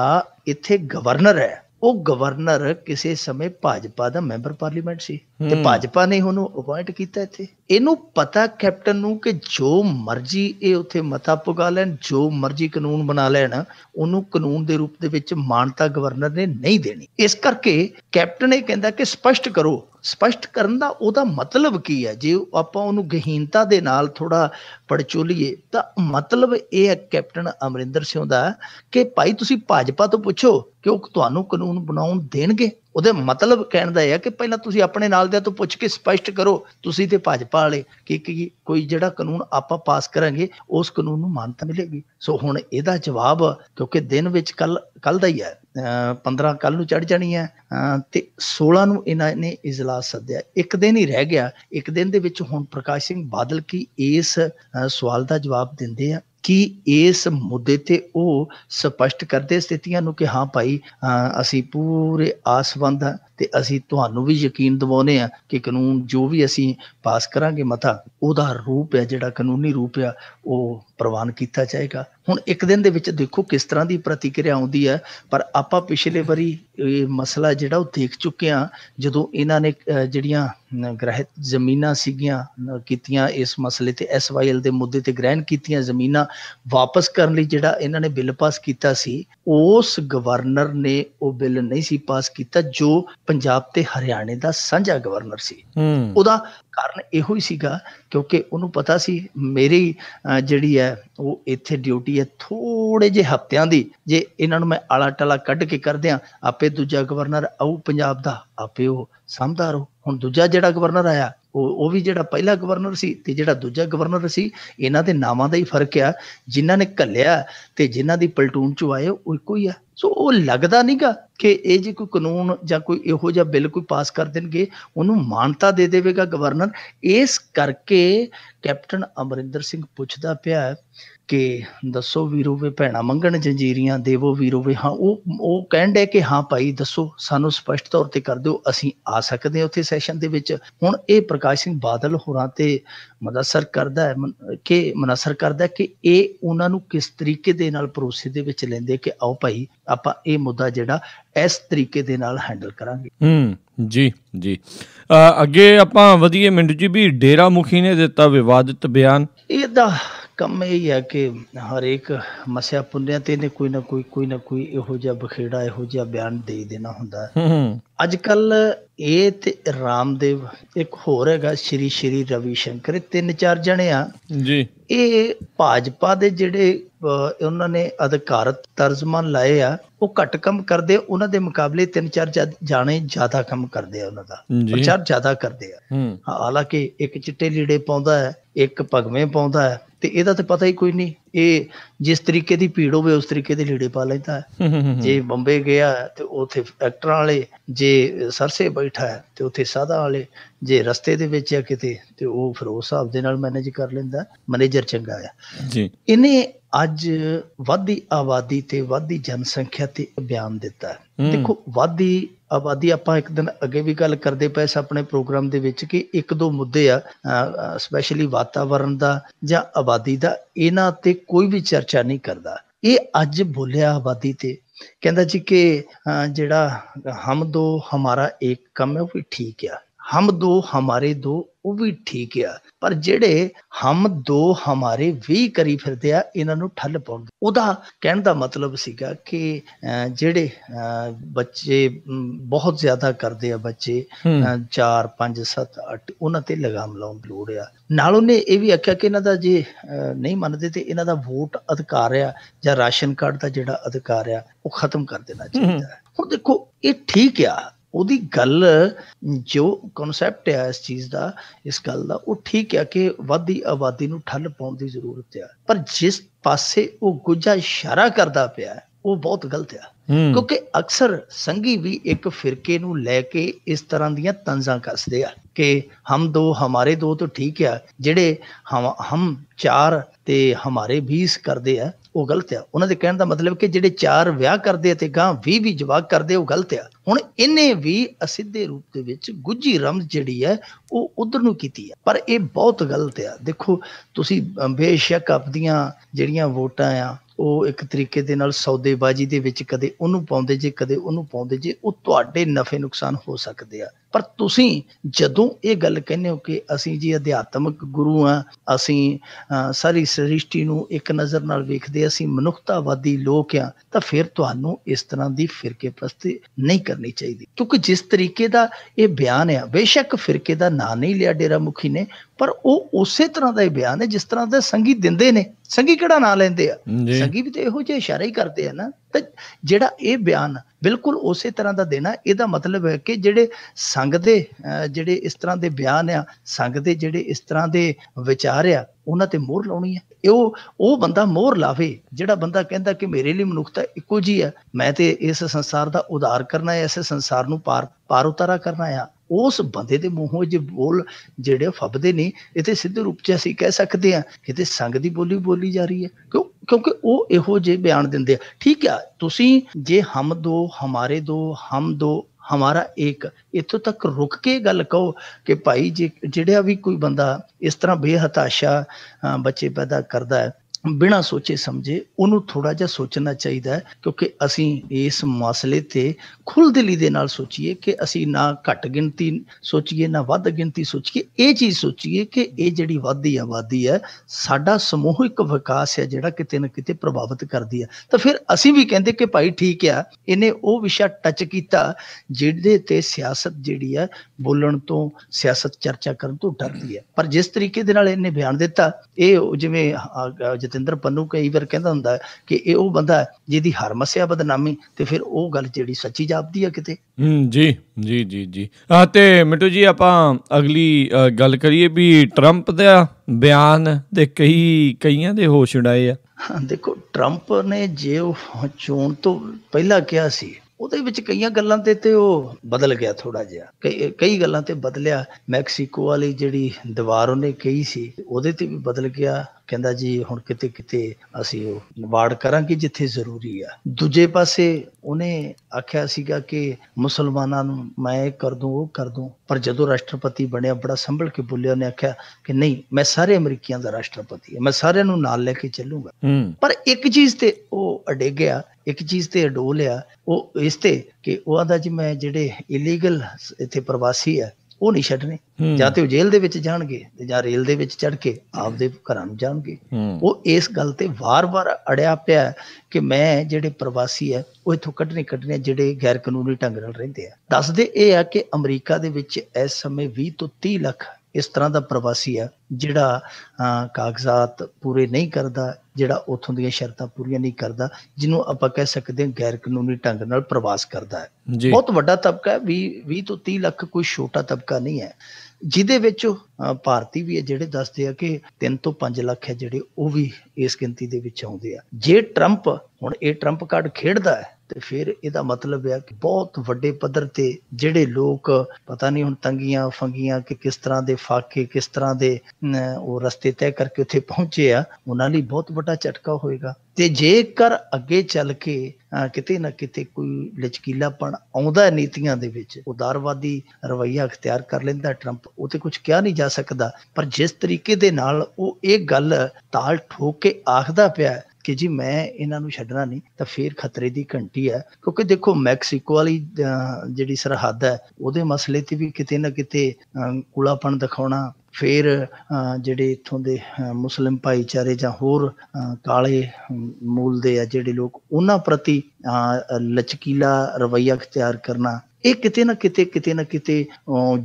ਇੱਥੇ ਗਵਰਨਰ ਹੈ ਉਹ ਗਵਰਨਰ ਕਿਸੇ ਸਮੇਂ ਭਾਜਪਾ ਦਾ ਮੈਂਬਰ ਪਾਰਲੀਮੈਂਟ ਸੀ ਤੇ ਭਾਜਪਾ ਨੇ ਉਹਨੂੰ ਅਪਾਇੰਟ ਕੀਤਾ ਇੱਥੇ ਇਹਨੂੰ ਪਤਾ ਕੈਪਟਨ ਨੂੰ ਕਿ ਜੋ ਮਰਜ਼ੀ ਇਹ ਉੱਥੇ ਮਤਾ ਪੁਗਾ ਲੈਣ ਜੋ ਮਰਜ਼ੀ ਕਾਨੂੰਨ ਬਣਾ ਲੈਣ ਉਹਨੂੰ ਕਾਨੂੰਨ ਦੇ ਰੂਪ ਦੇ ਵਿੱਚ ਮਾਨਤਾ ਗਵਰਨਰ ਨੇ ਨਹੀਂ ਦੇਣੀ ਇਸ ਕਰਕੇ ਕੈਪਟਨ ਇਹ ਕਹਿੰਦਾ ਕਿ ਸਪਸ਼ਟ ਕਰੋ ਸਪਸ਼ਟ ਕਰਨ ਦਾ ਉਹਦਾ ਮਤਲਬ ਕੀ ਹੈ ਜੇ ਆਪਾਂ ਉਹਨੂੰ ਗਹੀਨਤਾ ਦੇ ਨਾਲ ਥੋੜਾ ਪੜਚੋਲੀਏ ਤਾਂ ਮਤਲਬ ਇਹ ਹੈ ਕੈਪਟਨ ਅਮਰਿੰਦਰ ਸਿੰਘ ਦਾ ਕਿ ਭਾਈ ਤੁਸੀਂ ਭਾਜਪਾ ਤੋਂ ਪੁੱਛੋ ਕਿ ਉਹ ਤੁਹਾਨੂੰ ਕਾਨੂੰਨ ਬਣਾਉਣ ਦੇਣਗੇ ਉਹਦੇ ਮਤਲਬ ਕਹਿਣ ਦਾ ਇਹ ਹੈ ਕਿ ਪਹਿਲਾਂ ਤੁਸੀਂ ਆਪਣੇ ਨਾਲ ਦੇ ਤੋਂ ਪੁੱਛ ਕੇ ਸਪਸ਼ਟ ਕਰੋ ਤੁਸੀਂ ਤੇ ਭਾਜਪਾ ਵਾਲੇ ਕਿ ਕੋਈ ਜਿਹੜਾ ਕਾਨੂੰਨ ਆਪਾਂ ਪਾਸ ਕਰਾਂਗੇ ਉਸ ਕਾਨੂੰਨ ਨੂੰ ਮਾਨਤਾ ਮਿਲੇਗੀ ਸੋ ਹੁਣ ਇਹਦਾ ਜਵਾਬ ਕਿਉਂਕਿ ਦਿਨ ਵਿੱਚ ਕੱਲ ਕੱਲ ਦਾ ਹੀ ਹੈ 15 ਕੱਲ ਨੂੰ ਚੜ ਜਾਣੀ ਹੈ ਤੇ 16 ਨੂੰ ਇਹਨਾਂ ਨੇ ਇਜਲਾਸ ਸੱਦਿਆ ਇੱਕ ਦਿਨ ਹੀ ਰਹਿ ਗਿਆ ਇੱਕ ਦਿਨ ਦੇ ਵਿੱਚ ਹੁਣ ਪ੍ਰਕਾਸ਼ ਸਿੰਘ ਬਾਦਲ ਕੀ ਇਸ ਸਵਾਲ ਦਾ ਜਵਾਬ ਦਿੰਦੇ ਆ ਕਿ ਇਸ ਮੁੱਦੇ ਤੇ ਉਹ ਸਪਸ਼ਟ ਕਰਦੇ ਸਥਿਤੀਆਂ ਨੂੰ ਕਿ ਹਾਂ ਭਾਈ ਅਸੀਂ ਪੂਰੇ ਆਸਵੰਦ ਹਾਂ ਤੇ ਅਸੀਂ ਤੁਹਾਨੂੰ ਵੀ ਯਕੀਨ ਦਿਵਾਉਨੇ ਆ ਕਿ ਕਾਨੂੰਨ ਜੋ ਵੀ ਅਸੀਂ ਪਾਸ ਕਰਾਂਗੇ ਮਤਾ ਉਹਦਾ ਰੂਪ ਹੈ ਜਿਹੜਾ ਕਾਨੂੰਨੀ ਰੂਪ ਆ ਉਹ ਪ੍ਰਵਾਨ ਕੀਤਾ ਜਾਏਗਾ ਹੁਣ ਇੱਕ ਦਿਨ ਦੇ ਵਿੱਚ ਦੇਖੋ ਕਿਸ ਤਰ੍ਹਾਂ ਦੀ ਪ੍ਰਤੀਕਿਰਿਆ ਆਉਂਦੀ ਹੈ ਪਰ ਆਪਾਂ ਪਿਛਲੇ ਵਾਰੀ ਇਹ ਮਸਲਾ ਜਿਹੜਾ ਉਹ ਦੇਖ ਚੁੱਕੇ ਆ ਜਦੋਂ ਇਹਨਾਂ ਨੇ ਜਿਹੜੀਆਂ ਗ੍ਰਹਿਤ ਜ਼ਮੀਨਾਂ ਸੀਗੀਆਂ ਕੀਤੀਆਂ ਇਸ ਮਸਲੇ ਤੇ ਐਸਵਾਈਐਲ ਦੇ ਮੁੱਦੇ ਤੇ ਗ੍ਰਹਿਣ ਕੀਤੀਆਂ ਜ਼ਮੀਨਾਂ ਵਾਪਸ ਕਰਨ ਲਈ ਜਿਹੜਾ ਇਹਨਾਂ ਨੇ ਬਿੱਲ ਪਾਸ ਕੀਤਾ ਸੀ ਉਸ ਗਵਰਨਰ ਨੇ ਉਹ ਬਿੱਲ ਨਹੀਂ ਸੀ ਪਾਸ ਕੀਤਾ ਜੋ ਪੰਜਾਬ ਤੇ ਹਰਿਆਣੇ ਦਾ ਸਾਂਝਾ ਗਵਰਨਰ ਸੀ ਉਹਦਾ ਕਾਰਨ ਇਹੋ ਹੀ ਸੀਗਾ ਕਿਉਂਕਿ ਉਹਨੂੰ ਪਤਾ ਸੀ ਮੇਰੀ ਜਿਹੜੀ ਹੈ ਉਹ ਇੱਥੇ ਡਿਊਟੀ ਹੈ ਥੋੜੇ ਜੇ ਹਫ਼ਤਿਆਂ ਦੀ ਜੇ ਇਹਨਾਂ ਨੂੰ ਮੈਂ ਆਲਾ ਟਾਲਾ ਕੱਢ ਕੇ ਕਰਦਿਆਂ ਆਪੇ ਦੂਜਾ ਗਵਰਨਰ ਆਉ ਪੰਜਾਬ ਦਾ ਆਪੇ ਉਹ ਸੰਭਦਾਰ ਹੁਣ ਦੂਜਾ ਜਿਹੜਾ ਗਵਰਨਰ ਆਇਆ ਉਹ ਉਹ ਵੀ ਜਿਹੜਾ ਪਹਿਲਾ ਗਵਰਨਰ ਸੀ ਤੇ ਜਿਹੜਾ ਦੂਜਾ ਗਵਰਨਰ ਸੀ ਇਹਨਾਂ ਦੇ ਨਾਵਾਂ ਦਾ ਹੀ ਫਰਕ ਆ ਜਿਨ੍ਹਾਂ ਨੇ ਕੱਲਿਆ ਤੇ ਜਿਨ੍ਹਾਂ ਦੀ ਪਲਟੂਨ ਚ ਆਏ ਉਹ ਇੱਕੋ ਹੀ ਆ ਸੋ ਉਹ ਲੱਗਦਾ ਨਹੀਂਗਾ ਕਿ ਇਹ ਜੇ ਕੋਈ ਕਾਨੂੰਨ ਜਾਂ ਕੋਈ ਇਹੋ ਜਿਹਾ ਬਿੱਲ ਕੋਈ ਪਾਸ ਕਰ ਦੇਣਗੇ ਉਹਨੂੰ ਮਾਨਤਾ ਦੇ ਦੇਵੇਗਾ ਗਵਰਨਰ ਇਸ ਕਰਕੇ ਕੈਪਟਨ ਅਮਰਿੰਦਰ ਸਿੰਘ ਪੁੱਛਦਾ ਪਿਆ ਕਿ ਦੱਸੋ ਵੀਰੋ ਵੇ ਭੈਣਾ ਮੰਗਣ ਜੰਜੀਰੀਆਂ ਦੇਵੋ ਵੀਰੋ ਵੇ ਹਾਂ ਉਹ ਉਹ ਕਹਿਣ ਦੇ ਕਿ ਹਾਂ ਭਾਈ ਦੱਸੋ ਸਾਨੂੰ ਸਪਸ਼ਟ ਤੌਰ ਤੇ ਕਰ ਦਿਓ ਅਸੀਂ ਆ ਸਕਦੇ ਹਾਂ ਉੱਥੇ ਸੈਸ਼ਨ ਦੇ ਵਿੱਚ ਹੁਣ ਇਹ ਪ੍ਰਕਾਸ਼ ਸਿੰਘ ਬਾਦਲ ਹੋਰਾਂ ਤੇ ਮਦਸਰ ਕਰਦਾ ਹੈ ਕਿ ਮਨਸਰ ਕਰਦਾ ਕਿ ਇਹ ਉਹਨਾਂ ਨੂੰ ਕਿਸ ਤਰੀਕੇ ਦੇ ਨਾਲ ਪ੍ਰੋਸੈਸ ਦੇ ਵਿੱਚ ਲੈਂਦੇ ਕਿ ਆਓ ਭਾਈ ਆਪਾਂ ਇਹ ਮੁੱਦਾ ਜਿਹੜਾ ਇਸ ਤਰੀਕੇ ਦੇ ਨਾਲ ਹੈਂਡਲ ਕਰਾਂਗੇ ਹੂੰ ਜੀ ਜੀ ਅੱਗੇ ਆਪਾਂ ਵਧੀਏ ਮਿੰਟੂ ਜੀ ਵੀ ਡੇਰਾ ਮੁਖੀ ਨੇ ਦਿੱਤਾ ਵਿਵਾਦਿਤ ਬਿਆਨ ਇਹਦਾ ਕੰਮ ਇਹ ਹੈ ਕਿ ਹਰੇਕ ਮਸਿਆ ਪੁੰਨਿਆ ਤੇ ਨੇ ਕੋਈ ਨਾ ਕੋਈ ਕੋਈ ਨਾ ਕੋਈ ਇਹੋ ਜਿਹਾ ਬਖੇੜਾ ਇਹੋ ਜਿਹਾ ਬਿਆਨ ਦੇ ਦੇਣਾ ਹੁੰਦਾ ਹੈ ਅੱਜ ਕੱਲ ਇਹ ਤੇ ਰਾਮਦੇਵ ਇੱਕ ਹੋਰ ਹੈਗਾ ਸ਼੍ਰੀ ਸ਼੍ਰੀ ਰਵੀ ਸ਼ੰਕਰ ਤਿੰਨ ਚਾਰ ਜਣੇ ਆ ਜੀ ਇਹ ਭਾਜਪਾ ਦੇ ਜਿਹੜੇ ਉਹਨਾਂ ਨੇ ਅਧਿਕਾਰਤ ਤਰਜਮਾਨ ਲਾਏ ਆ ਉਹ ਘੱਟ ਕੰਮ ਕਰਦੇ ਉਹਨਾਂ ਦੇ ਮੁਕਾਬਲੇ ਤਿੰਨ ਚਾਰ ਜਾਣੇ ਜ਼ਿਆਦਾ ਕੰਮ ਕਰਦੇ ਆ ਉਹਨਾਂ ਦਾ ਪ੍ਰਚਾਰ ਜ਼ਿਆਦਾ ਕਰਦੇ ਆ ਹਾਲਾਂਕਿ ਇੱਕ ਚਿੱਟੇ ਲੀੜੇ ਪਾਉਂਦਾ ਹੈ ਇੱਕ ਭਗਵੇਂ ਪਾਉਂਦਾ ਹੈ ਤੇ ਇਹਦਾ ਤੇ ਪਤਾ ਹੀ ਕੋਈ ਨਹੀਂ ਇਹ ਜਿਸ ਤਰੀਕੇ ਦੀ ਭੀੜ ਹੋਵੇ ਉਸ ਤਰੀਕੇ ਦੇ ਲੀੜੇ ਪਾ ਲੈਂਦਾ ਹੈ ਜੇ ਬੰਬੇ ਗਿਆ ਤੇ ਉਥੇ ਐਕਟਰਾਂ ਵਾਲੇ ਜੇ ਸਰਸੇ ਬੈਠਾ ਹੈ ਤੇ ਉਥੇ ਸਾਦਾ ਵਾਲੇ ਜੇ ਰਸਤੇ ਦੇ ਵਿੱਚ ਆ ਕਿਤੇ ਤੇ ਉਹ ਫਿਰੋਜ਼ ਸਾਹਿਬ ਦੇ ਨਾਲ ਮੈਨੇਜ ਕਰ ਲੈਂਦਾ ਮੈਨੇਜਰ ਚੰਗਾ ਆ ਜੀ ਇਹਨੇ ਅੱਜ ਵੱਧਦੀ ਆਬਾਦੀ ਤੇ ਵੱਧਦੀ ਜਨਸੰਖਿਆ ਤੇ ਬਿਆਨ ਦਿੱਤਾ ਹੈ ਦੇਖੋ ਵੱਧਦੀ ਆਬਾਦੀ ਆਪਾਂ ਇੱਕ ਦਿਨ ਅੱਗੇ ਵੀ ਗੱਲ ਕਰਦੇ ਪਏ ਸੀ ਆਪਣੇ ਪ੍ਰੋਗਰਾਮ ਦੇ ਵਿੱਚ ਕਿ ਇੱਕ ਦੋ ਮੁੱਦੇ ਆ ਸਪੈਸ਼ਲੀ ਵਾਤਾਵਰਣ ਦਾ ਜਾਂ ਆਬਾਦੀ ਦਾ ਇਹਨਾਂ ਤੇ ਕੋਈ ਵੀ ਚਰਚਾ ਨਹੀਂ ਕਰਦਾ ਇਹ ਅੱਜ ਬੋਲਿਆ ਆਬਾਦੀ ਤੇ ਕਹਿੰਦਾ ਜੀ ਕਿ ਜਿਹੜਾ ਹਮ ਦੋ ਹਮਾਰਾ ਇੱਕ ਕੰਮ ਹੈ ਉਹ ਵੀ ਠੀਕ ਆ ਹਮ ਦੋ ਹਮਾਰੇ ਦੋ ਉਹ ਵੀ ਠੀਕ ਆ ਪਰ ਜਿਹੜੇ ਹਮ ਦੋ ਹਮਾਰੇ ਵੀ ਕਰੀ ਫਿਰਦੇ ਆ ਇਹਨਾਂ ਨੂੰ ਠੱਲ ਪਾਉਂਦੇ ਉਹਦਾ ਕਹਿਣ ਦਾ ਮਤਲਬ ਸੀਗਾ ਕਿ ਜਿਹੜੇ ਬੱਚੇ ਬਹੁਤ ਜ਼ਿਆਦਾ ਕਰਦੇ ਆ ਬੱਚੇ 4 5 7 8 ਉਹਨਾਂ ਤੇ ਲਗਾਮ ਲਾਉਣ ਲੋੜ ਆ ਨਾਲ ਉਹਨੇ ਇਹ ਵੀ ਆਖਿਆ ਕਿ ਇਹਨਾਂ ਦਾ ਜੇ ਨਹੀਂ ਮੰਨਦੇ ਤੇ ਇਹਨਾਂ ਦਾ ਵੋਟ ਅਧਿਕਾਰ ਆ ਜਾਂ ਰਾਸ਼ਨ ਕਾਰਡ ਦਾ ਜਿਹੜਾ ਅਧਿਕਾਰ ਆ ਉਹ ਖਤਮ ਕਰ ਦੇਣਾ ਚਾਹੀਦਾ ਹੁਣ ਦੇਖੋ ਇਹ ਠੀਕ ਆ ਉਹਦੀ ਗੱਲ ਜੋ ਕਨਸੈਪਟ ਹੈ ਇਸ ਚੀਜ਼ ਦਾ ਇਸ ਗੱਲ ਦਾ ਉਹ ਠੀਕ ਹੈ ਕਿ ਵੱਧਦੀ ਆਬਾਦੀ ਨੂੰ ਠੱਲ ਪਾਉਣ ਦੀ ਜ਼ਰੂਰਤ ਹੈ ਪਰ ਜਿਸ ਪਾਸੇ ਉਹ ਗੁੱਜਾ ਇਸ਼ਾਰਾ ਕਰਦਾ ਪਿਆ ਉਹ ਬਹੁਤ ਗਲਤ ਆ ਕਿਉਂਕਿ ਅਕਸਰ ਸੰਗੀ ਵੀ ਇੱਕ ਫਿਰਕੇ ਨੂੰ ਲੈ ਕੇ ਇਸ ਤਰ੍ਹਾਂ ਦੀਆਂ ਤੰਜ਼ਾਂ ਕੱਸਦੇ ਆ ਕਿ ਹਮ ਦੋ ਹਮਾਰੇ ਦੋ ਤਾਂ ਠੀਕ ਆ ਜਿਹੜੇ ਹਮ ਹਮ ਚਾਰ ਤੇ ਹਮਾਰੇ 20 ਕਰਦੇ ਆ ਉਹ ਗਲਤ ਆ ਉਹਨਾਂ ਦੇ ਕਹਿਣ ਦਾ ਮਤਲਬ ਕਿ ਜਿਹੜੇ ਚਾਰ ਵਿਆਹ ਕਰਦੇ ਤੇ ਗਾਂ 20 ਵੀ ਜਵਾਕ ਕਰਦੇ ਉਹ ਗਲਤ ਆ ਹੁਣ ਇਹਨੇ ਵੀ ਅਸਿੱਧੇ ਰੂਪ ਦੇ ਵਿੱਚ ਗੁੱਜੀ ਰਮਜ਼ ਜਿਹੜੀ ਹੈ ਉਹ ਉਧਰ ਨੂੰ ਕੀਤੀ ਆ ਪਰ ਇਹ ਬਹੁਤ ਗਲਤ ਆ ਦੇਖੋ ਤੁਸੀਂ ਬੇਸ਼ੱਕ ਆਪਦੀਆਂ ਜਿਹੜੀਆਂ ਵੋਟਾਂ ਆ ਉਹ ਇੱਕ ਤਰੀਕੇ ਦੇ ਨਾਲ ਸੌਦੇਬਾਜ਼ੀ ਦੇ ਵਿੱਚ ਕਦੇ ਉਹਨੂੰ ਪਾਉਂਦੇ ਜੇ ਕਦੇ ਉਹਨੂੰ ਪਾਉਂਦੇ ਜੇ ਉਹ ਤੁਹਾਡੇ ਨਫੇ ਨੁਕਸਾਨ ਹੋ ਸਕਦੇ ਆ ਪਰ ਤੁਸੀਂ ਜਦੋਂ ਇਹ ਗੱਲ ਕਹਿੰਦੇ ਹੋ ਕਿ ਅਸੀਂ ਜੀ ਅਧਿਆਤਮਿਕ ਗੁਰੂ ਆ ਅਸੀਂ ਸਾਰੀ ਸ੍ਰਿਸ਼ਟੀ ਨੂੰ ਇੱਕ ਨਜ਼ਰ ਨਾਲ ਵੇਖਦੇ ਅਸੀਂ ਮਨੁੱਖਤਾਵਾਦੀ ਲੋਕ ਆ ਤਾਂ ਫਿਰ ਤੁਹਾਨੂੰ ਇਸ ਤਰ੍ਹਾਂ ਦੀ ਫਿਰਕੇ ਪ੍ਰਸਤੀ ਨਹੀਂ ਕਰਨੀ ਚਾਹੀਦੀ ਕਿਉਂਕਿ ਜਿਸ ਤਰੀਕੇ ਦਾ ਇਹ ਬਿਆਨ ਆ ਬੇਸ਼ੱਕ ਫਿਰਕੇ ਦਾ ਨਾਂ ਨਹੀਂ ਲਿਆ ਡੇਰਾ ਮੁਖੀ ਨੇ ਪਰ ਉਹ ਉਸੇ ਤਰ੍ਹਾਂ ਦਾ ਹੀ ਬਿਆਨ ਹੈ ਜਿਸ ਤਰ੍ਹਾਂ ਦਾ ਸੰਗੀ ਦਿੰਦੇ ਨੇ ਸੰਗੀ ਕਿਹੜਾ ਨਾਂ ਲੈਂਦੇ ਆ ਸੰਗੀ ਵੀ ਤੇ ਇਹੋ ਜਿਹੇ ਇਸ਼ਾਰੇ ਹੀ ਕਰਦੇ ਆ ਨਾ ਤੇ ਜਿਹੜਾ ਇਹ ਬਿਆਨ ਬਿਲਕੁਲ ਉਸੇ ਤਰ੍ਹਾਂ ਦਾ ਦੇਣਾ ਇਹਦਾ ਮਤਲਬ ਹੈ ਕਿ ਜਿਹੜੇ ਸੰਗ ਦੇ ਜਿਹੜੇ ਇਸ ਤਰ੍ਹਾਂ ਦੇ ਬਿਆਨ ਆ ਸੰਗ ਦੇ ਜਿਹੜੇ ਇਸ ਤਰ੍ਹਾਂ ਦੇ ਵਿਚਾਰ ਆ ਉਹਨਾਂ ਤੇ ਮੋਹਰ ਲਾਉਣੀ ਹੈ ਉਹ ਉਹ ਬੰਦਾ ਮੋਹਰ ਲਾਵੇ ਜਿਹੜਾ ਬੰਦਾ ਕਹਿੰਦਾ ਕਿ ਮੇਰੇ ਲਈ ਮਨੁੱਖਤਾ ਇੱਕੋ ਜੀ ਆ ਮੈਂ ਤੇ ਇਸ ਸੰਸਾਰ ਦਾ ਉਧਾਰ ਕਰਨਾ ਹੈ ਇਸ ਸੰਸਾਰ ਨੂੰ ਪਾਰ ਪਾਰ ਉਤਾਰਾ ਕਰਨਾ ਆ ਉਸ ਬੰਦੇ ਦੇ ਮੂੰਹੋਂ ਜੇ ਬੋਲ ਜਿਹੜੇ ਫੱਬਦੇ ਨੇ ਇਹ ਤੇ ਸਿੱਧੇ ਰੂਪ 'ਚ ਅਸੀਂ ਕਹਿ ਸਕਦੇ ਆ ਕਿ ਤੇ ਸੰਗ ਦੀ ਬੋਲੀ ਬੋਲੀ ਜਾ ਰਹੀ ਹੈ ਕਿਉਂ ਕਿਉਂਕਿ ਉਹ ਇਹੋ ਜੇ ਬਿਆਨ ਦਿੰਦੇ ਆ ਠੀਕ ਆ ਤੁਸੀਂ ਜੇ ਹਮ ਦੋ ਹਮਾਰੇ ਦੋ ਹਮ ਦੋ ਹਮਾਰਾ ਇੱਕ ਇਥੋਂ ਤੱਕ ਰੁਕ ਕੇ ਗੱਲ ਕਹੋ ਕਿ ਭਾਈ ਜੇ ਜਿਹੜਾ ਵੀ ਕੋਈ ਬੰਦਾ ਇਸ ਤਰ੍ਹਾਂ ਬੇਹਤਾਸ਼ਾ ਬੱਚੇ ਪੈਦਾ ਕਰਦਾ ਹੈ ਬਿਨਾ ਸੋਚੇ ਸਮਝੇ ਉਹਨੂੰ ਥੋੜਾ ਜਿਹਾ ਸੋਚਣਾ ਚਾਹੀਦਾ ਕਿਉਂਕਿ ਅਸੀਂ ਇਸ ਮਸਲੇ ਤੇ ਖੁੱਲ ਦਿਲੀ ਦੇ ਨਾਲ ਸੋਚੀਏ ਕਿ ਅਸੀਂ ਨਾ ਘੱਟ ਗਿਣਤੀ ਸੋਚੀਏ ਨਾ ਵੱਧ ਗਿਣਤੀ ਸੋਚੀਏ ਇਹ ਚੀਜ਼ ਸੋਚੀਏ ਕਿ ਇਹ ਜਿਹੜੀ ਵੱਧਦੀ ਆਬਾਦੀ ਹੈ ਸਾਡਾ ਸਮੂਹਿਕ ਵਿਕਾਸ ਹੈ ਜਿਹੜਾ ਕਿਤੇ ਨਾ ਕਿਤੇ ਪ੍ਰਭਾਵਿਤ ਕਰਦੀ ਹੈ ਤਾਂ ਫਿਰ ਅਸੀਂ ਵੀ ਕਹਿੰਦੇ ਕਿ ਭਾਈ ਠੀਕ ਆ ਇਹਨੇ ਉਹ ਵਿਸ਼ਾ ਟੱਚ ਕੀਤਾ ਜਿਹਦੇ ਤੇ ਸਿਆਸਤ ਜਿਹੜੀ ਹੈ ਬੋਲਣ ਤੋਂ ਸਿਆਸਤ ਚਰਚਾ ਕਰਨ ਤੋਂ ਡਰਦੀ ਹੈ ਪਰ ਜਿਸ ਤਰੀਕੇ ਦੇ ਨਾਲ ਇਹਨੇ ਬਿਆਨ ਦਿੱਤਾ ਇਹ ਜਿਵੇਂ ਸਤਿੰਦਰ ਪੰਨੂ ਕਈ ਵਾਰ ਕਹਿੰਦਾ ਹੁੰਦਾ ਕਿ ਇਹ ਉਹ ਬੰਦਾ ਜਿਹਦੀ ਹਰ ਮਸਿਆ ਬਦਨਾਮੀ ਤੇ ਫਿਰ ਉਹ ਗੱਲ ਜਿਹੜੀ ਸੱਚੀ ਜਾਪਦੀ ਆ ਕਿਤੇ ਹੂੰ ਜੀ ਜੀ ਜੀ ਜੀ ਆ ਤੇ ਮਿੰਟੂ ਜੀ ਆਪਾਂ ਅਗਲੀ ਗੱਲ ਕਰੀਏ ਵੀ 트ੰਪ ਦਾ ਬਿਆਨ ਤੇ ਕਈ ਕਈਆਂ ਦੇ ਹੋਸ਼ ਉਡਾਏ ਆ ਦੇਖੋ 트ੰਪ ਨੇ ਜੇ ਉਹ ਚੋਣ ਤੋਂ ਪਹਿਲਾਂ ਕਿਹਾ ਸੀ ਉਹਦੇ ਵਿੱਚ ਕਈਆਂ ਗੱਲਾਂ ਤੇ ਤੇ ਉਹ ਬਦਲ ਗਿਆ ਥੋੜਾ ਜਿਹਾ ਕਈ ਕਈ ਗੱਲਾਂ ਤੇ ਬਦਲਿਆ ਮੈਕਸੀਕੋ ਵਾਲੀ ਜਿਹੜੀ ਦੀਵਾਰ ਉਹਨੇ ਕਹੀ ਸੀ ਉਹਦੇ ਤੇ ਵੀ ਬਦਲ ਗਿਆ ਕਹਿੰਦਾ ਜੀ ਹੁਣ ਕਿਤੇ ਕਿਤੇ ਅਸੀਂ ਉਹ ਵਾੜ ਕਰਾਂਗੇ ਜਿੱਥੇ ਜ਼ਰੂਰੀ ਆ ਦੂਜੇ ਪਾਸੇ ਉਹਨੇ ਆਖਿਆ ਸੀਗਾ ਕਿ ਮੁਸਲਮਾਨਾਂ ਨੂੰ ਮੈਂ ਕਰ ਦੂੰ ਉਹ ਕਰ ਦੂੰ ਪਰ ਜਦੋਂ ਰਾਸ਼ਟਰਪਤੀ ਬਣਿਆ ਬੜਾ ਸੰਭਲ ਕੇ ਬੋਲਿਆ ਉਹਨੇ ਆਖਿਆ ਕਿ ਨਹੀਂ ਮੈਂ ਸਾਰੇ ਅਮਰੀਕੀਆਂ ਦਾ ਰਾਸ਼ਟਰਪਤੀ ਹਾਂ ਮੈਂ ਸਾਰਿਆਂ ਨੂੰ ਨਾਲ ਲੈ ਕੇ ਚੱਲੂਗਾ ਪਰ ਇੱਕ ਚੀਜ਼ ਤੇ ਉਹ ਅੜੇ ਗਿਆ ਇੱਕ ਚੀਜ਼ ਤੇ ਅਡੋਲਿਆ ਉਹ ਇਸ ਤੇ ਕਿ ਉਹ ਆਦਾ ਜੀ ਮੈਂ ਜਿਹੜੇ ਇਲੀਗਲ ਇੱਥੇ ਪ੍ਰਵਾਸੀ ਆ ਉਹ ਨਹੀਂ ਛੱਡਨੇ ਜਾਂ ਤੇ ਉਹ ਜੇਲ੍ਹ ਦੇ ਵਿੱਚ ਜਾਣਗੇ ਤੇ ਜਾਂ ਰੇਲ ਦੇ ਵਿੱਚ ਚੜ ਕੇ ਆਪਦੇ ਘਰਾਂ ਨੂੰ ਜਾਣਗੇ ਉਹ ਇਸ ਗੱਲ ਤੇ ਵਾਰ-ਵਾਰ ਅੜਿਆ ਪਿਆ ਕਿ ਮੈਂ ਜਿਹੜੇ ਪ੍ਰਵਾਸੀ ਐ ਉਹ ਇਥੋਂ ਕੱਢਨੇ ਕੱਢਨੇ ਜਿਹੜੇ ਗੈਰ ਕਾਨੂੰਨੀ ਢੰਗ ਨਾਲ ਰਹਿੰਦੇ ਆ ਦੱਸਦੇ ਇਹ ਆ ਕਿ ਅਮਰੀਕਾ ਦੇ ਵਿੱਚ ਇਸ ਸਮੇਂ 20 ਤੋਂ 30 ਲੱਖ ਇਸ ਤਰ੍ਹਾਂ ਦਾ ਪ੍ਰਵਾਸੀ ਆ ਜਿਹੜਾ ਕਾਗਜ਼ਾਤ ਪੂਰੇ ਨਹੀਂ ਕਰਦਾ ਜਿਹੜਾ ਉਥੋਂ ਦੀਆਂ ਸ਼ਰਤਾਂ ਪੂਰੀਆਂ ਨਹੀਂ ਕਰਦਾ ਜਿਹਨੂੰ ਆਪਾਂ ਕਹਿ ਸਕਦੇ ਹਾਂ ਗੈਰ ਕਾਨੂੰਨੀ ਢੰਗ ਨਾਲ ਪ੍ਰਵਾਸ ਕਰਦਾ ਹੈ ਬਹੁਤ ਵੱਡਾ ਤਬਕਾ ਹੈ 20 20 ਤੋਂ 30 ਲੱਖ ਕੋਈ ਛੋਟਾ ਤਬਕਾ ਨਹੀਂ ਹੈ ਜਿਹਦੇ ਵਿੱਚ ਭਾਰਤੀ ਵੀ ਹੈ ਜਿਹੜੇ ਦੱਸਦੇ ਆ ਕਿ 3 ਤੋਂ 5 ਲੱਖ ਹੈ ਜਿਹੜੇ ਉਹ ਵੀ ਇਸ ਗਿਣਤੀ ਦੇ ਵਿੱਚ ਆਉਂਦੇ ਆ ਜੇ ਟਰੰਪ ਹੁਣ ਇਹ ਟਰੰਪ ਕਾਰਡ ਖੇਡਦਾ ਹੈ ਤੇ ਫਿਰ ਇਹਦਾ ਮਤਲਬ ਹੈ ਕਿ ਬਹੁਤ ਵੱਡੇ ਪੱਧਰ ਤੇ ਜਿਹੜੇ ਲੋਕ ਪਤਾ ਨਹੀਂ ਹੁਣ ਤੰਗੀਆਂ ਫੰਗੀਆਂ ਕਿ ਕਿਸ ਤਰ੍ਹਾਂ ਦੇ ਫਾਕੇ ਕਿਸ ਤਰ੍ਹਾਂ ਦੇ ਉਹ ਰਸਤੇ ਤੈਅ ਕਰਕੇ ਉੱਥੇ ਪਹੁੰਚੇ ਆ ਉਹਨਾਂ ਲਈ ਬਹੁਤ ਵੱਡਾ ਝਟਕਾ ਹੋਏਗਾ ਤੇ ਜੇਕਰ ਅੱਗੇ ਚੱਲ ਕੇ ਕਿਤੇ ਨਾ ਕਿਤੇ ਕੋਈ ਲਚਕੀਲਾਪਣ ਆਉਂਦਾ ਨੀਤੀਆਂ ਦੇ ਵਿੱਚ ਉਦਾਰਵਾਦੀ ਰਵਈਆ ਅਖਤਿਆਰ ਕਰ ਲੈਂਦਾ ਟਰੰਪ ਉਹ ਤੇ ਕੁਝ ਕਿਹਾ ਨਹੀਂ ਜਾ ਸਕਦਾ ਪਰ ਜਿਸ ਤਰੀਕੇ ਦੇ ਨਾਲ ਉਹ ਇਹ ਗੱਲ ਤਾਲ ਠੋਕ ਕੇ ਆਖਦਾ ਪਿਆ ਕਿ ਜੀ ਮੈਂ ਇਹਨਾਂ ਨੂੰ ਛੱਡਣਾ ਨਹੀਂ ਤਾਂ ਫੇਰ ਖਤਰੇ ਦੀ ਘੰਟੀ ਹੈ ਕਿਉਂਕਿ ਦੇਖੋ ਮੈਕਸੀਕੋ ਵਾਲੀ ਜਿਹੜੀ ਸਰਹੱਦ ਹੈ ਉਹਦੇ ਮਸਲੇ ਤੇ ਵੀ ਕਿਤੇ ਨਾ ਕਿਤੇ ਕੁਲਾਪਣ ਦਿਖਾਉਣਾ ਫਿਰ ਜਿਹੜੇ ਇਥੋਂ ਦੇ ਮੁਸਲਿਮ ਭਾਈਚਾਰੇ ਜਾਂ ਹੋਰ ਕਾਲੇ ਮੂਲ ਦੇ ਆ ਜਿਹੜੇ ਲੋਕ ਉਹਨਾਂ ਪ੍ਰਤੀ ਲਚਕੀਲਾ ਰਵਈਆ ਅਖਤਿਆਰ ਕਰਨਾ ਇਹ ਕਿਤੇ ਨਾ ਕਿਤੇ ਕਿਤੇ ਨਾ ਕਿਤੇ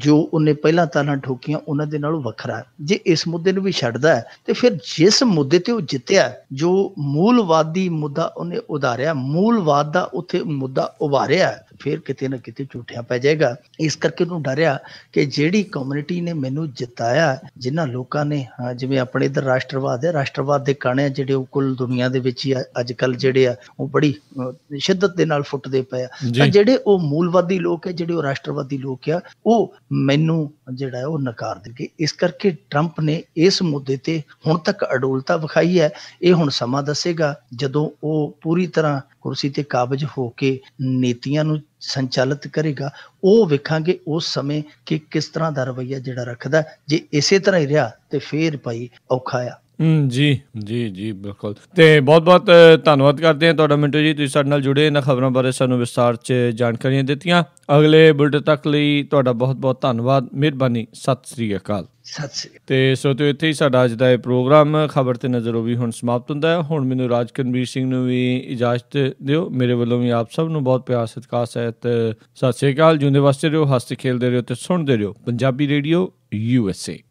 ਜੋ ਉਹਨੇ ਪਹਿਲਾਂ ਤਾਲਾਂ ਠੋਕੀਆਂ ਉਹਨਾਂ ਦੇ ਨਾਲੋਂ ਵੱਖਰਾ ਜੇ ਇਸ ਮੁੱਦੇ ਨੂੰ ਵੀ ਛੱਡਦਾ ਹੈ ਤੇ ਫਿਰ ਜਿਸ ਮੁੱਦੇ ਤੇ ਉਹ ਜਿੱਤਿਆ ਜੋ ਮੂਲਵਾਦੀ ਮੁੱਦਾ ਉਹਨੇ ਉਧਾਰਿਆ ਮੂਲਵਾਦ ਦਾ ਉੱਥੇ ਮੁੱਦਾ ਉਭਾਰਿਆ ਫਿਰ ਕਿਤੇ ਨਾ ਕਿਤੇ ਝੂਠਿਆ ਪੈ ਜਾਏਗਾ ਇਸ ਕਰਕੇ ਉਹਨੂੰ ਡਰਿਆ ਕਿ ਜਿਹੜੀ ਕਮਿਊਨਿਟੀ ਨੇ ਮੈਨੂੰ ਜਿਤਾਇਆ ਜਿਨ੍ਹਾਂ ਲੋਕਾਂ ਨੇ ਜਿਵੇਂ ਆਪਣੇ ਇਧਰ ਰਾਸ਼ਟਰਵਾਦ ਹੈ ਰਾਸ਼ਟਰਵਾਦ ਦੇ ਕਾਣੇ ਜਿਹੜੇ ਉਹ ਕੁੱਲ ਦੁਨੀਆ ਦੇ ਵਿੱਚ ਹੀ ਅੱਜ ਕੱਲ ਜਿਹੜੇ ਆ ਉਹ ਬੜੀ ਸ਼ਿੱਦਤ ਦੇ ਨਾਲ ਫੁੱਟਦੇ ਪਏ ਆ ਜਿਹੜੇ ਉਹ ਮੂਲਵਾਦੀ ਲੋਕ ਹੈ ਜਿਹੜੇ ਉਹ ਰਾਸ਼ਟਰਵਾਦੀ ਲੋਕ ਆ ਉਹ ਮੈਨੂੰ ਜਿਹੜਾ ਹੈ ਉਹ ਨਕਾਰ ਦੇਣਗੇ ਇਸ ਕਰਕੇ 트럼ਪ ਨੇ ਇਸ ਮੁੱਦੇ ਤੇ ਹੁਣ ਤੱਕ ਅਡੋਲਤਾ ਵਿਖਾਈ ਹੈ ਇਹ ਹੁਣ ਸਮਾਂ ਦੱਸੇਗਾ ਜਦੋਂ ਉਹ ਪੂਰੀ ਤਰ੍ਹਾਂ ਕੁਰਸੀ ਤੇ ਕਾਬਜ ਹੋ ਕੇ ਨੀਤੀਆਂ ਨੂੰ ਸੰਚਾਲਿਤ ਕਰੇਗਾ ਉਹ ਵੇਖਾਂਗੇ ਉਸ ਸਮੇਂ ਕਿ ਕਿਸ ਤਰ੍ਹਾਂ ਦਾ ਰਵਈਆ ਜਿਹੜਾ ਰੱਖਦਾ ਜੇ ਇਸੇ ਤਰ੍ਹਾਂ ਹੀ ਰਿਹਾ ਤੇ ਫੇਰ ਭਾਈ ਔਖਾ ਆ ਜੀ ਜੀ ਜੀ ਬਿਲਕੁਲ ਤੇ ਬਹੁਤ-ਬਹੁਤ ਧੰਨਵਾਦ ਕਰਦੇ ਹਾਂ ਤੁਹਾਡਾ ਮਿੰਟੂ ਜੀ ਤੁਸੀਂ ਸਾਡੇ ਨਾਲ ਜੁੜੇ ਇਹਨਾਂ ਖਬਰਾਂ ਬਾਰੇ ਸਾਨੂੰ ਵਿਸਤਾਰ 'ਚ ਜਾਣਕਾਰੀਆਂ ਦਿੱਤੀਆਂ ਅਗਲੇ ਬੁਲਟ ਤੱਕ ਲਈ ਤੁਹਾਡਾ ਬਹੁਤ-ਬਹੁਤ ਧੰਨਵਾਦ ਮਿਹਰਬਾਨੀ ਸਤਿ ਸ੍ਰੀ ਅਕਾਲ ਸਤਿ ਸ੍ਰੀ ਤੇ ਸੋ ਤੇ ਇੱਥੇ ਹੀ ਸਾਡਾ ਅੱਜ ਦਾ ਇਹ ਪ੍ਰੋਗਰਾਮ ਖਬਰ ਤੇ ਨਜ਼ਰ ਉਹ ਵੀ ਹੁਣ ਸਮਾਪਤ ਹੁੰਦਾ ਹੈ ਹੁਣ ਮੈਨੂੰ ਰਾਜਕਨਵੀਰ ਸਿੰਘ ਨੂੰ ਵੀ ਇਜਾਜ਼ਤ ਦਿਓ ਮੇਰੇ ਵੱਲੋਂ ਵੀ ਆਪ ਸਭ ਨੂੰ ਬਹੁਤ ਪਿਆਰ ਸਤਿਕਾਰ ਸਹਿਤ ਸਤਿ ਸ੍ਰੀ ਅਕਾਲ ਜੁੰਦੇ ਵਾਸਤੇ ਰਹੋ ਹੱਸਦੇ ਖੇਲਦੇ ਰਹੋ ਤੇ ਸੁਣਦੇ ਰਹੋ ਪੰਜਾਬੀ ਰੇਡੀਓ ਏ